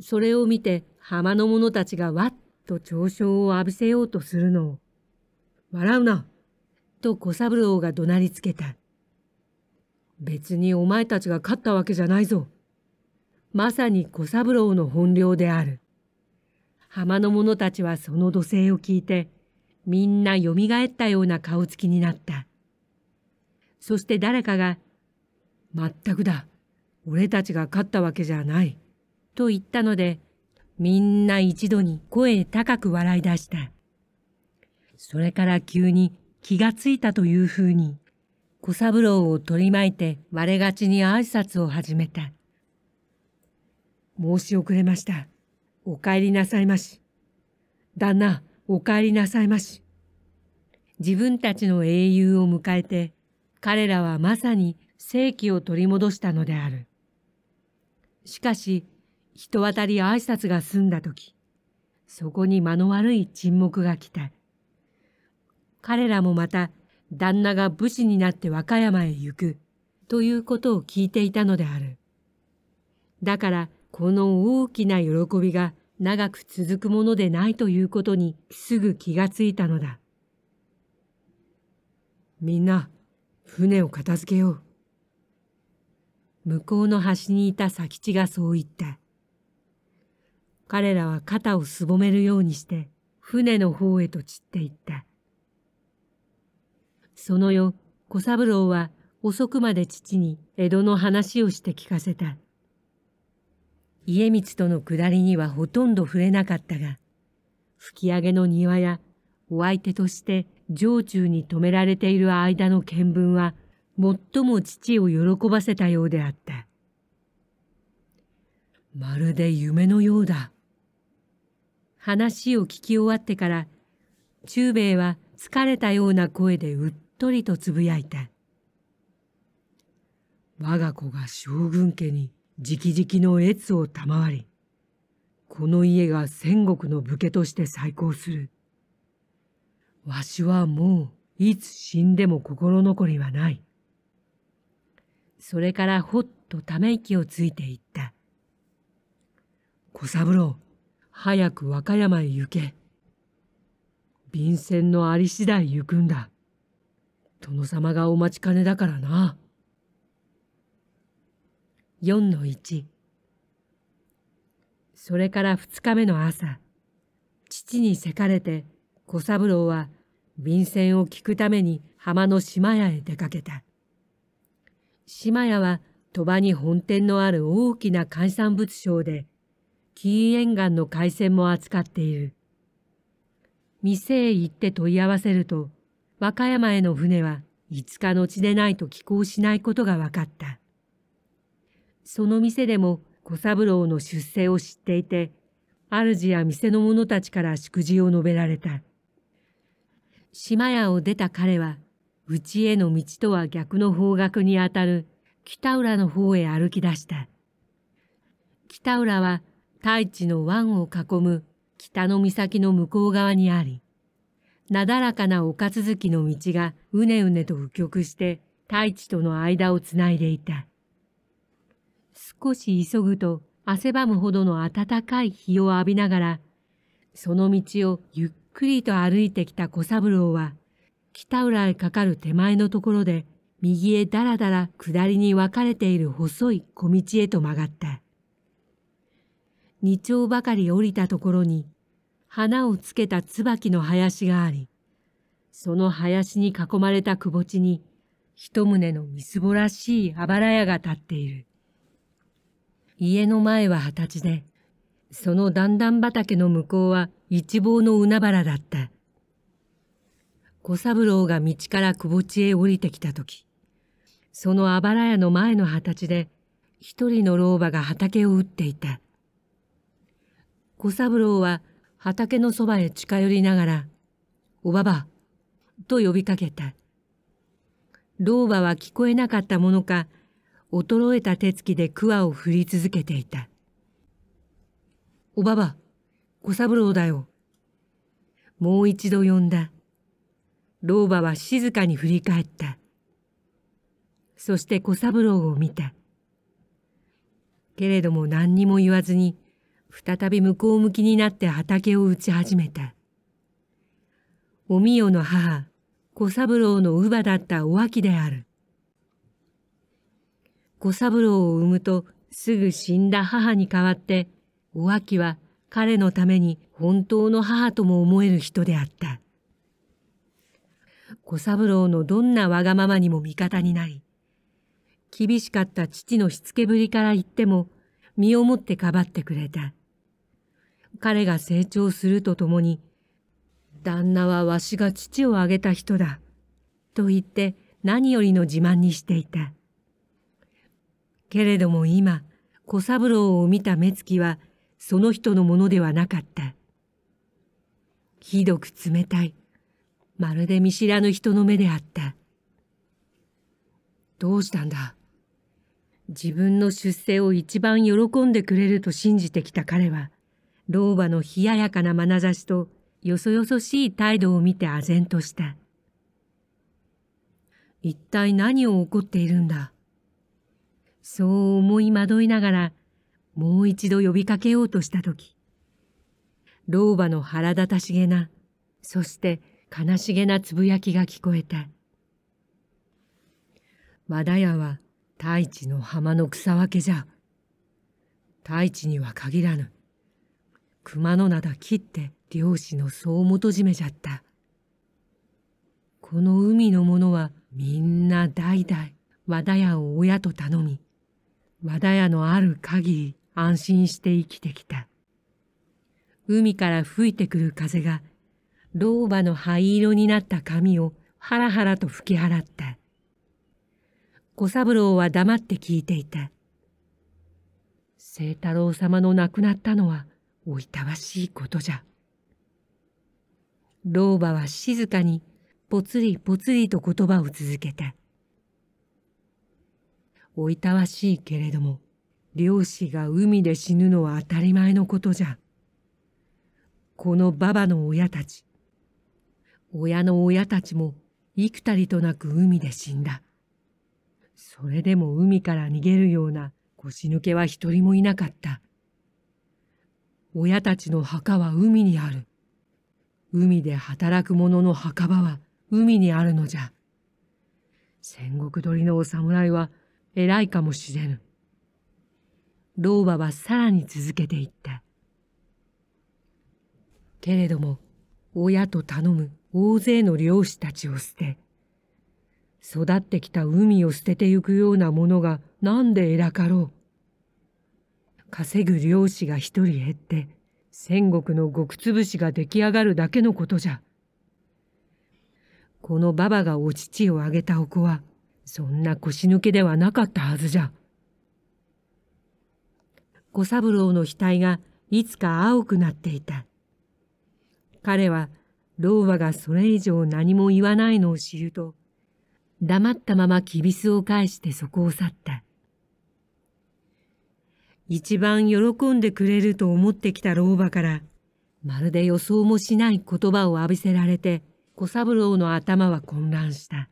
それを見て浜の者たちがわっと嘲笑を浴びせようとするのを、笑うなと小三郎が怒鳴りつけた。別にお前たちが勝ったわけじゃないぞ。まさに小三郎の本領である。浜の者たちはその土星を聞いて、みんな蘇ったような顔つきになった。そして誰かが、まったくだ、俺たちが勝ったわけじゃない。と言ったので、みんな一度に声高く笑い出した。それから急に気がついたというふうに、小三郎を取り巻いて我がちに挨拶を始めた。申し遅れました。お帰りなさいまし。旦那、お帰りなさいまし。自分たちの英雄を迎えて、彼らはまさに正気を取り戻したのである。しかし、人当たり挨拶が済んだ時そこに間の悪い沈黙が来た彼らもまた旦那が武士になって和歌山へ行くということを聞いていたのであるだからこの大きな喜びが長く続くものでないということにすぐ気がついたのだみんな船を片付けよう向こうの端にいた佐吉がそう言った彼らは肩をすぼめるようにして船の方へと散っていった。その夜、小三郎は遅くまで父に江戸の話をして聞かせた。家光との下りにはほとんど触れなかったが、吹き上げの庭やお相手として城中に止められている間の見聞は、最も父を喜ばせたようであった。まるで夢のようだ。話を聞き終わってから中兵衛は疲れたような声でうっとりとつぶやいた我が子が将軍家に直々の越を賜りこの家が戦国の武家として再興するわしはもういつ死んでも心残りはないそれからほっとため息をついていった小三郎早く和歌山へ行け。便箋のあり次第行くんだ。殿様がお待ちかねだからな。4の1それから2日目の朝、父にせかれて小三郎は便箋を聞くために浜の島屋へ出かけた。島屋は鳥羽に本店のある大きな海産物商で、禁煙岩の回線も扱っている。店へ行って問い合わせると、和歌山への船は5日の地でないと寄港しないことが分かった。その店でも小三郎の出世を知っていて、主や店の者たちから祝辞を述べられた。島屋を出た彼は、うちへの道とは逆の方角にあたる北浦の方へ歩き出した。北浦は大地の湾を囲む北の岬の向こう側にあり、なだらかな丘続きの道がうねうねと右極して大地との間をつないでいた。少し急ぐと汗ばむほどの暖かい日を浴びながら、その道をゆっくりと歩いてきた小三郎は、北浦へかかる手前のところで、右へだらだら下りに分かれている細い小道へと曲がった。二丁ばかり降りたところに花をつけた椿の林があり、その林に囲まれたくぼ地に一棟のみすぼらしいあばら屋が建っている。家の前は二十歳で、その段々畑の向こうは一望の海原だった。小三郎が道からくぼ地へ降りてきた時、そのあばら屋の前の二十歳で、一人の老婆が畑を打っていた。小三郎は畑のそばへ近寄りながら、おばば、と呼びかけた。老婆は聞こえなかったものか、衰えた手つきで桑を振り続けていた。おばば、小三郎だよ。もう一度呼んだ。老婆は静かに振り返った。そして小三郎を見た。けれども何にも言わずに、再び向こう向きになって畑を打ち始めたおみよの母小三郎の乳母だったお秋である小三郎を産むとすぐ死んだ母に代わってお秋は彼のために本当の母とも思える人であった小三郎のどんなわがままにも味方になり厳しかった父のしつけぶりから言っても身をもってかばってくれた彼が成長するとともに、旦那はわしが父をあげた人だ、と言って何よりの自慢にしていた。けれども今、小三郎を見た目つきは、その人のものではなかった。ひどく冷たい。まるで見知らぬ人の目であった。どうしたんだ自分の出世を一番喜んでくれると信じてきた彼は、老婆の冷ややかな眼差しとよそよそしい態度を見て唖然とした。一体何を起こっているんだそう思い惑いながらもう一度呼びかけようとした時老婆の腹立たしげなそして悲しげなつぶやきが聞こえた和田屋は太一の浜の草分けじゃ太一には限らぬ熊野灘切って漁師の総元締めじゃった。この海の者はみんな代々和田屋を親と頼み、和田屋のある限り安心して生きてきた。海から吹いてくる風が老婆の灰色になった髪をハラハラと吹き払った。小三郎は黙って聞いていた。清太郎様の亡くなったのはおいたわしいことじゃ。老婆は静かにぽつりぽつりと言葉を続けた。おいたわしいけれども、漁師が海で死ぬのは当たり前のことじゃ。この馬場の親たち、親の親たちも幾たりとなく海で死んだ。それでも海から逃げるような腰抜けは一人もいなかった。親たちの墓は海にある。海で働く者の墓場は海にあるのじゃ。戦国鳥のお侍は偉いかもしれぬ。老婆はさらに続けていった。けれども、親と頼む大勢の漁師たちを捨て、育ってきた海を捨ててゆくようなものが何で偉かろう。稼ぐ漁師が一人減って戦国の極潰しが出来上がるだけのことじゃ。この馬場がお乳をあげたお子はそんな腰抜けではなかったはずじゃ。小三郎の額がいつか青くなっていた。彼は老婆がそれ以上何も言わないのを知ると、黙ったままきびすを返してそこを去った。一番喜んでくれると思ってきた老婆から、まるで予想もしない言葉を浴びせられて、小三郎の頭は混乱した。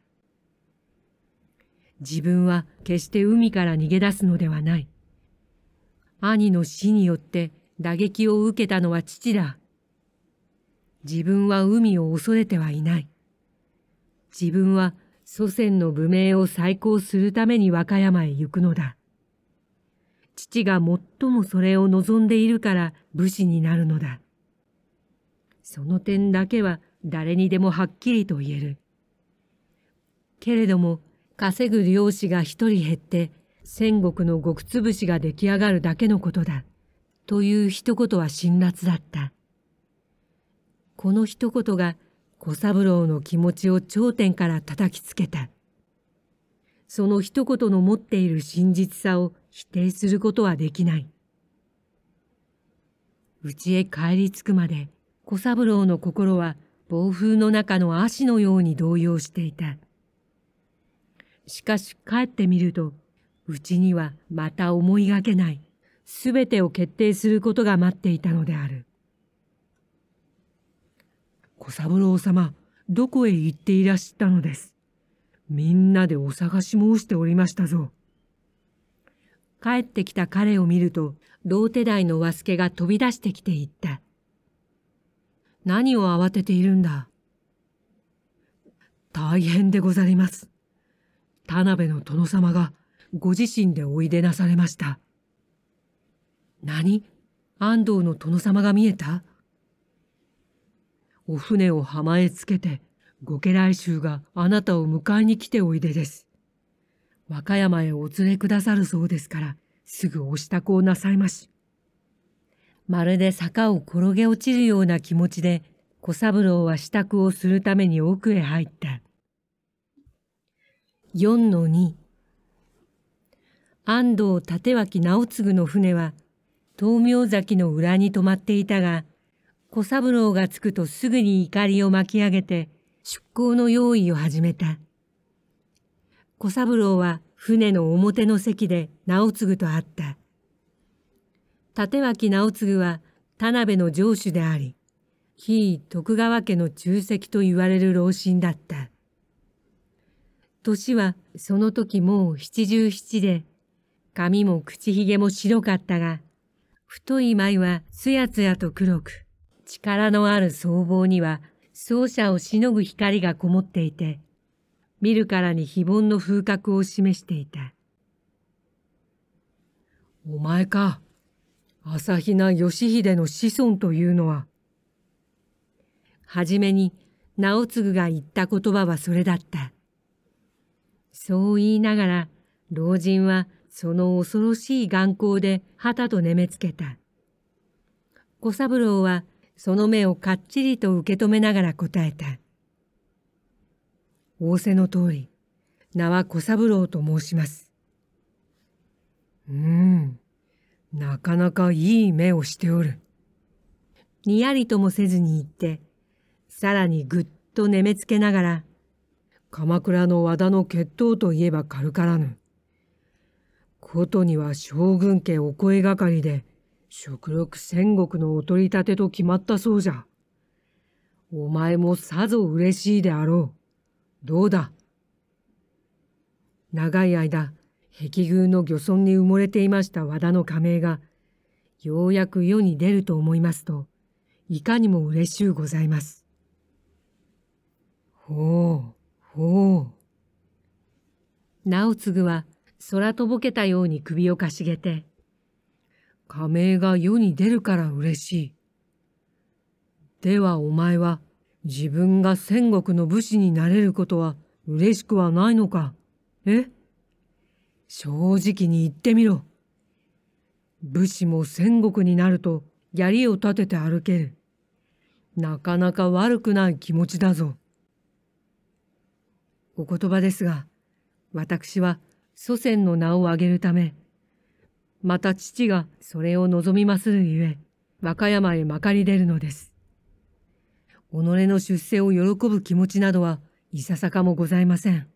自分は決して海から逃げ出すのではない。兄の死によって打撃を受けたのは父だ。自分は海を恐れてはいない。自分は祖先の武名を再興するために和歌山へ行くのだ。父が最もそれを望んでいるから武士になるのだ。その点だけは誰にでもはっきりと言える。けれども稼ぐ漁師が一人減って戦国の極潰しが出来上がるだけのことだ。という一言は辛辣だった。この一言が小三郎の気持ちを頂点から叩きつけた。その一言の持っている真実さを否定することはできない。家へ帰り着くまで小三郎の心は暴風の中の足のように動揺していた。しかし帰ってみると、うちにはまた思いがけない、すべてを決定することが待っていたのである。小三郎様、どこへ行っていらっしゃったのです。みんなでお探し申しておりましたぞ。帰ってきた彼を見ると、ローテ代の和助が飛び出してきて言った。何を慌てているんだ。大変でござります。田辺の殿様がご自身でおいでなされました。何安藤の殿様が見えたお船を浜へつけて、ご家来衆があなたを迎えに来ておいでです。和歌山へお連れくださるそうですから、すぐお支度をなさいまし。まるで坂を転げ落ちるような気持ちで、小三郎は支度をするために奥へ入った。4の2安藤立脇直次の船は、東明崎の裏に止まっていたが、小三郎が着くとすぐに怒りを巻き上げて、出港の用意を始めた。小三郎は船の表の席で直継と会った。立脇直次は田辺の城主であり、非徳川家の重責と言われる老臣だった。年はその時もう七十七で、髪も口ひげも白かったが、太い眉はつやつやと黒く、力のある僧帽には、奏者をしのぐ光がこもっていて、見るからに非凡の風格を示していた。お前か、朝比奈義秀の子孫というのは。はじめに直次が言った言葉はそれだった。そう言いながら、老人はその恐ろしい眼光で旗とねめつけた。小三郎はその目をかっちりと受け止めながら答えた。仰せの通り、名は小三郎と申します。うん、なかなかいい目をしておる。にやりともせずに言って、さらにぐっと眠つけながら、鎌倉の和田の決闘といえば軽からぬ。ことには将軍家お声がかりで、食六戦国のお取り立てと決まったそうじゃ。お前もさぞ嬉しいであろう。どうだ長い間、壁宮の漁村に埋もれていました和田の加盟が、ようやく世に出ると思いますと、いかにも嬉しゅうございます。ほう、ほう。直次は空とぼけたように首をかしげて、仮名が世に出るから嬉しい。ではお前は自分が戦国の武士になれることは嬉しくはないのかえ正直に言ってみろ。武士も戦国になると槍を立てて歩ける。なかなか悪くない気持ちだぞ。お言葉ですが、私は祖先の名を挙げるため、また父がそれを望みまするゆえ、和歌山へまかり出るのです。己の出世を喜ぶ気持ちなどはいささかもございません。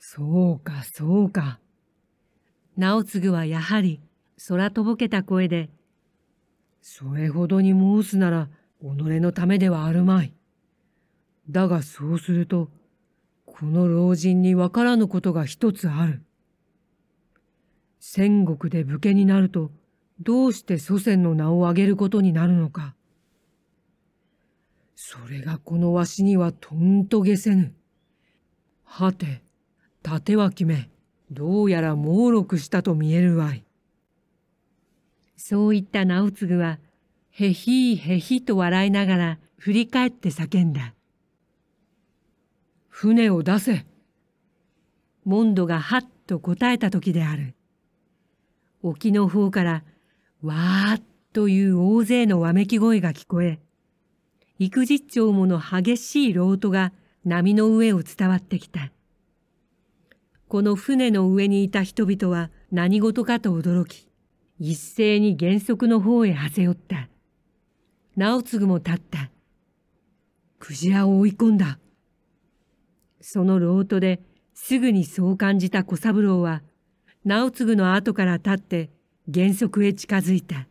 そうか、そうか。直次はやはり、空とぼけた声で、それほどに申すなら、己のためではあるまい。だがそうすると、この老人にわからぬことが一つある。戦国で武家になると、どうして祖先の名を挙げることになるのか。それがこのわしにはとんとげせぬ。はて、盾は決め、どうやら猛録したと見えるわい。そう言った直次は、へひいへひと笑いながら振り返って叫んだ。船を出せ。モンドがはっと答えた時である。沖の方から、わーっという大勢のわめき声が聞こえ、幾十兆もの激しい漏斗が波の上を伝わってきた。この船の上にいた人々は何事かと驚き、一斉に原則の方へ馳せ寄った。直次も立った。クジラを追い込んだ。その漏斗ですぐにそう感じた小三郎は、直次の後から立って原則へ近づいた。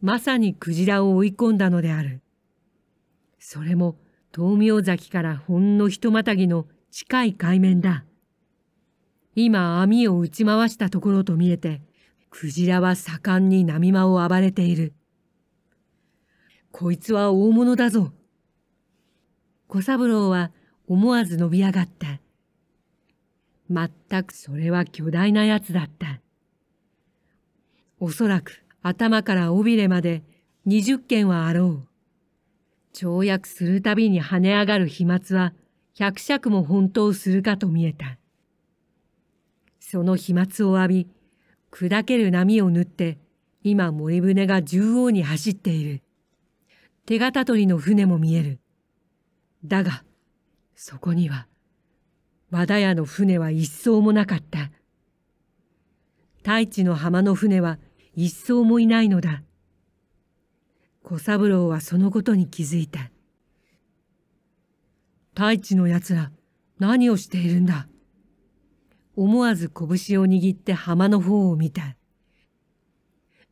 まさにクジラを追い込んだのである。それも東明崎からほんのひとまたぎの近い海面だ。今網を打ち回したところと見えて、クジラは盛んに波間を暴れている。こいつは大物だぞ。小三郎は思わず伸び上がった。全くそれは巨大なやつだった。おそらく頭から尾びれまで20件はあろう。跳躍するたびに跳ね上がる飛沫は百尺も本当するかと見えた。その飛沫を浴び、砕ける波を縫って、今森船が縦横に走っている。手形取りの船も見える。だが、そこには、和田屋の船は一層もなかった。大地の浜の船は一層もいないのだ小三郎はそのことに気づいた太一の奴ら何をしているんだ思わず拳を握って浜の方を見た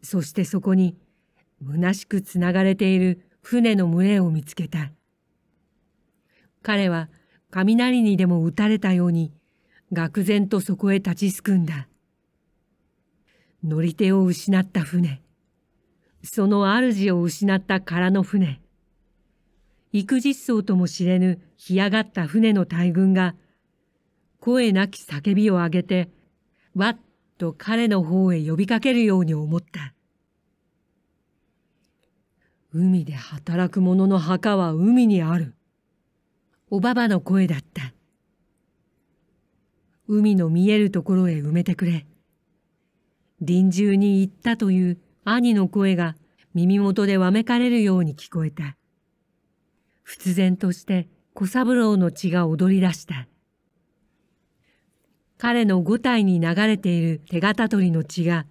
そしてそこに虚しくつながれている船の群れを見つけた彼は雷にでも打たれたように愕然とそこへ立ちすくんだ乗り手を失った船、その主を失った空の船、幾実相とも知れぬ干上がった船の大群が、声なき叫びを上げて、わっと彼の方へ呼びかけるように思った。海で働く者の墓は海にある。おばばの声だった。海の見えるところへ埋めてくれ。臨終に行ったという兄の声が耳元でわめかれるように聞こえた。仏然として小三郎の血が踊り出した。彼の五体に流れている手形取りの血が、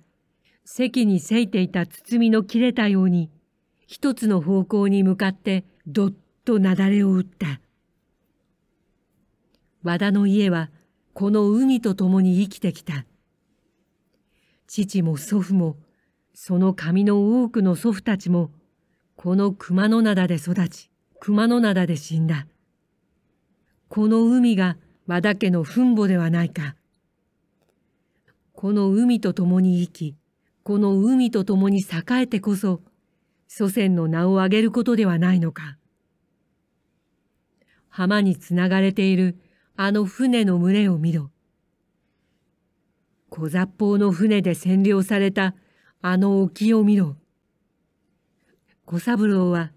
席にせいていた包みの切れたように、一つの方向に向かってどっと雪崩を打った。和田の家は、この海と共に生きてきた。父も祖父もその髪の多くの祖父たちもこの熊野灘で育ち熊野灘で死んだこの海が和田家の墳墓ではないかこの海と共に生きこの海と共に栄えてこそ祖先の名を挙げることではないのか浜につながれているあの船の群れを見ろ小雑砲の船で占領されたあの沖を見ろ。小三郎は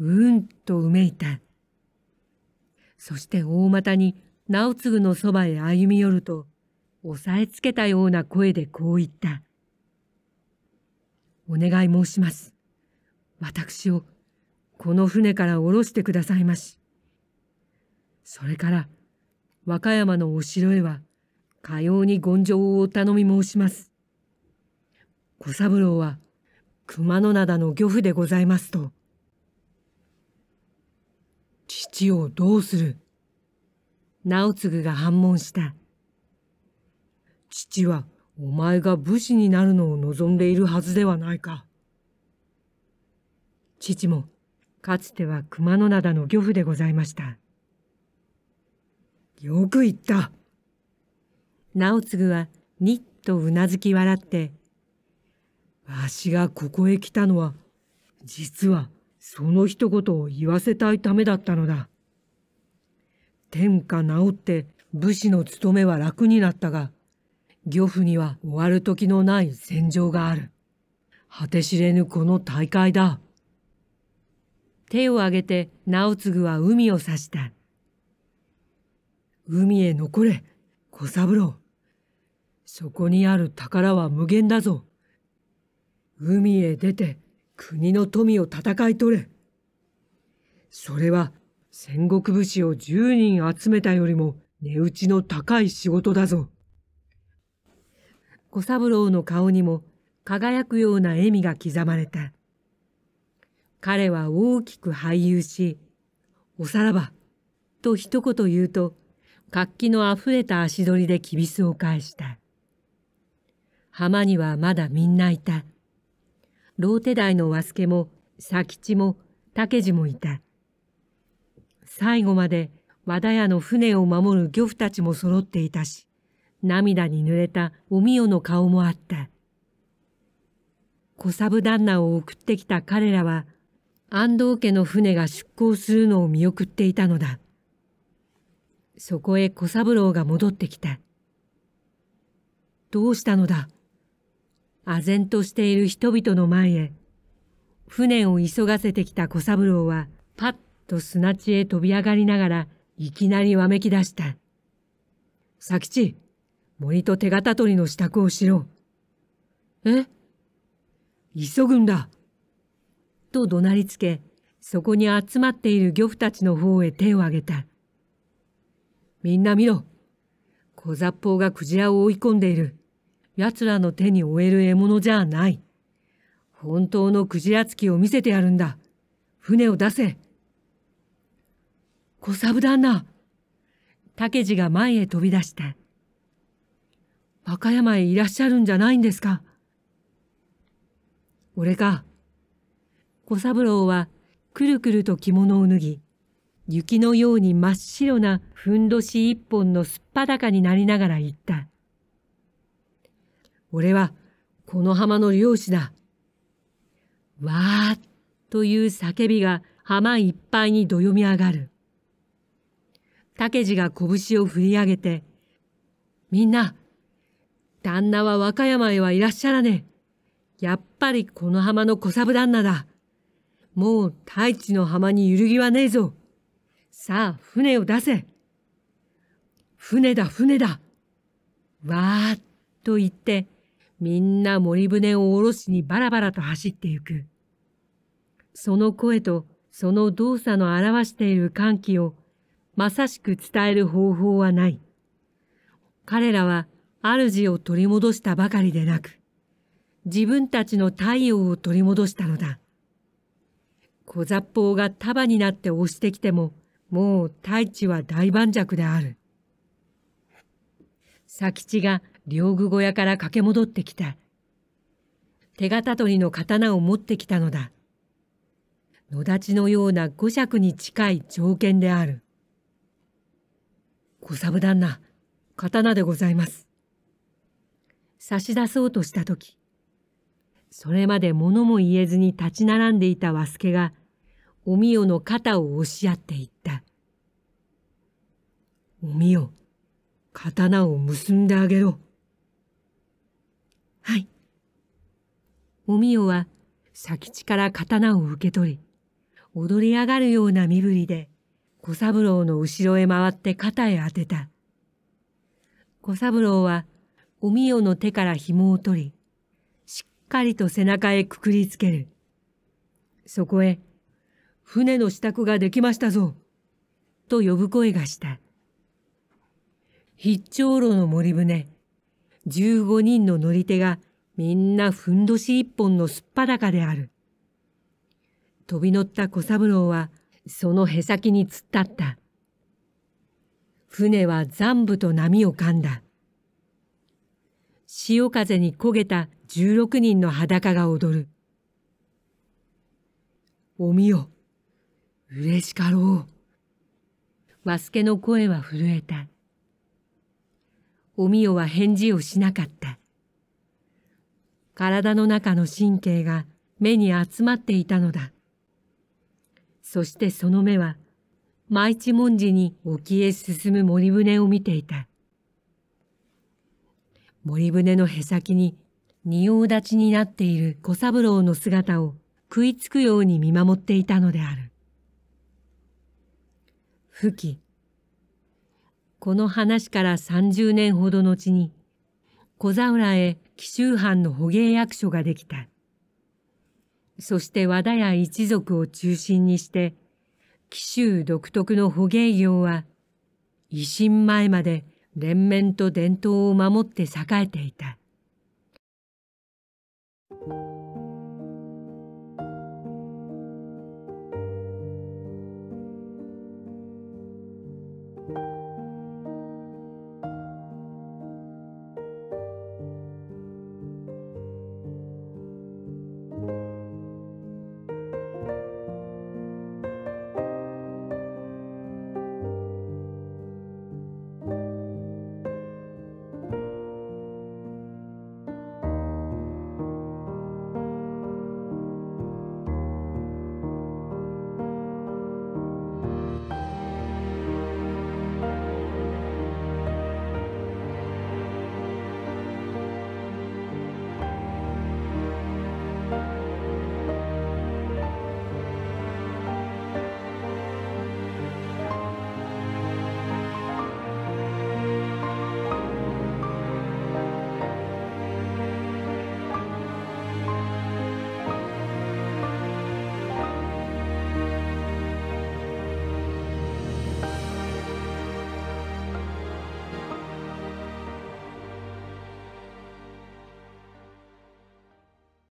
うんとうめいた。そして大股に直次のそばへ歩み寄ると、押さえつけたような声でこう言った。お願い申します。私をこの船から降ろしてくださいまし。それから和歌山のお城へはかように権状をお頼み申します。小三郎は熊野灘の漁夫でございますと。父をどうする直次が反問した。父はお前が武士になるのを望んでいるはずではないか。父もかつては熊野灘の漁夫でございました。よく言った。直次はにっとうなずき笑って、わしがここへ来たのは、実はその一言を言わせたいためだったのだ。天下治って武士の務めは楽になったが、漁夫には終わる時のない戦場がある。果てしれぬこの大会だ。手を挙げて直次は海を指した。海へ残れ、小三郎。そこにある宝は無限だぞ。海へ出て国の富を戦い取れ。それは戦国武士を10人集めたよりも値打ちの高い仕事だぞ。小三郎の顔にも輝くような笑みが刻まれた。彼は大きく俳優し、おさらば、と一言言うと、活気のあふれた足取りできびを返した。浜にはまだみんないた。老手代の和助も、佐吉も、竹次もいた。最後まで和田屋の船を守る漁夫たちも揃っていたし、涙に濡れたおみよの顔もあった。小サブ旦那を送ってきた彼らは、安藤家の船が出港するのを見送っていたのだ。そこへ小三郎が戻ってきた。どうしたのだ唖然としている人々の前へ船を急がせてきた小三郎はパッと砂地へ飛び上がりながらいきなりわめき出した。佐吉、森と手形取りの支度をしろ。え急ぐんだ。と怒鳴りつけ、そこに集まっている漁夫たちの方へ手を挙げた。みんな見ろ。小雑報がクジラを追い込んでいる。奴らの手に負える獲物じゃない。本当のクジラつきを見せてやるんだ。船を出せ。小サブ旦那。竹地が前へ飛び出した。和歌山へいらっしゃるんじゃないんですか俺か。小三郎はくるくると着物を脱ぎ、雪のように真っ白なふんどし一本のすっぱだかになりながら言った。俺はこの浜の漁師だ。わーという叫びが浜いっぱいにどよみ上がる。竹次が拳を振り上げて、みんな、旦那は和歌山へはいらっしゃらねえ。やっぱりこの浜の小サブ旦那だ。もう太一の浜に揺るぎはねえぞ。さあ、船を出せ。船だ、船だ。わーっと言って、みんな森船を下ろしにバラバラと走ってゆく。その声とその動作の表している歓喜をまさしく伝える方法はない。彼らは主を取り戻したばかりでなく、自分たちの太陽を取り戻したのだ。小雑砲が束になって押してきても、もう大地は大盤石である。佐吉が両具小屋から駆け戻ってきた。手形取りの刀を持ってきたのだ。野立のような五尺に近い条件である。小三旦那、刀でございます。差し出そうとしたとき、それまで物も言えずに立ち並んでいた和助が、おみよの肩を押し合っていった。おみよ、刀を結んであげろ。おみよは佐吉から刀を受け取り、踊り上がるような身振りで、小三郎の後ろへ回って肩へ当てた。小三郎は、おみよの手から紐を取り、しっかりと背中へくくりつける。そこへ、船の支度ができましたぞと呼ぶ声がした。必長路の森船、十五人の乗り手がみんなふんどし一本のすっぱだかである。飛び乗った小三郎は、そのへさきに突っ立った。船は残部と波を噛んだ。潮風に焦げた十六人の裸が踊る。おみよ、嬉しかろう。和助の声は震えた。おみよは返事をしなかった。体の中の神経が目に集まっていたのだ。そしてその目は、舞一文字に沖へ進む森船を見ていた。森船のへさきに仁王立ちになっている小三郎の姿を食いつくように見守っていたのである。吹き。この話から三十年ほど後に、小座浦へ紀州藩の捕鯨役所ができた。そして和田屋一族を中心にして、紀州独特の捕鯨業は、維新前まで連綿と伝統を守って栄えていた。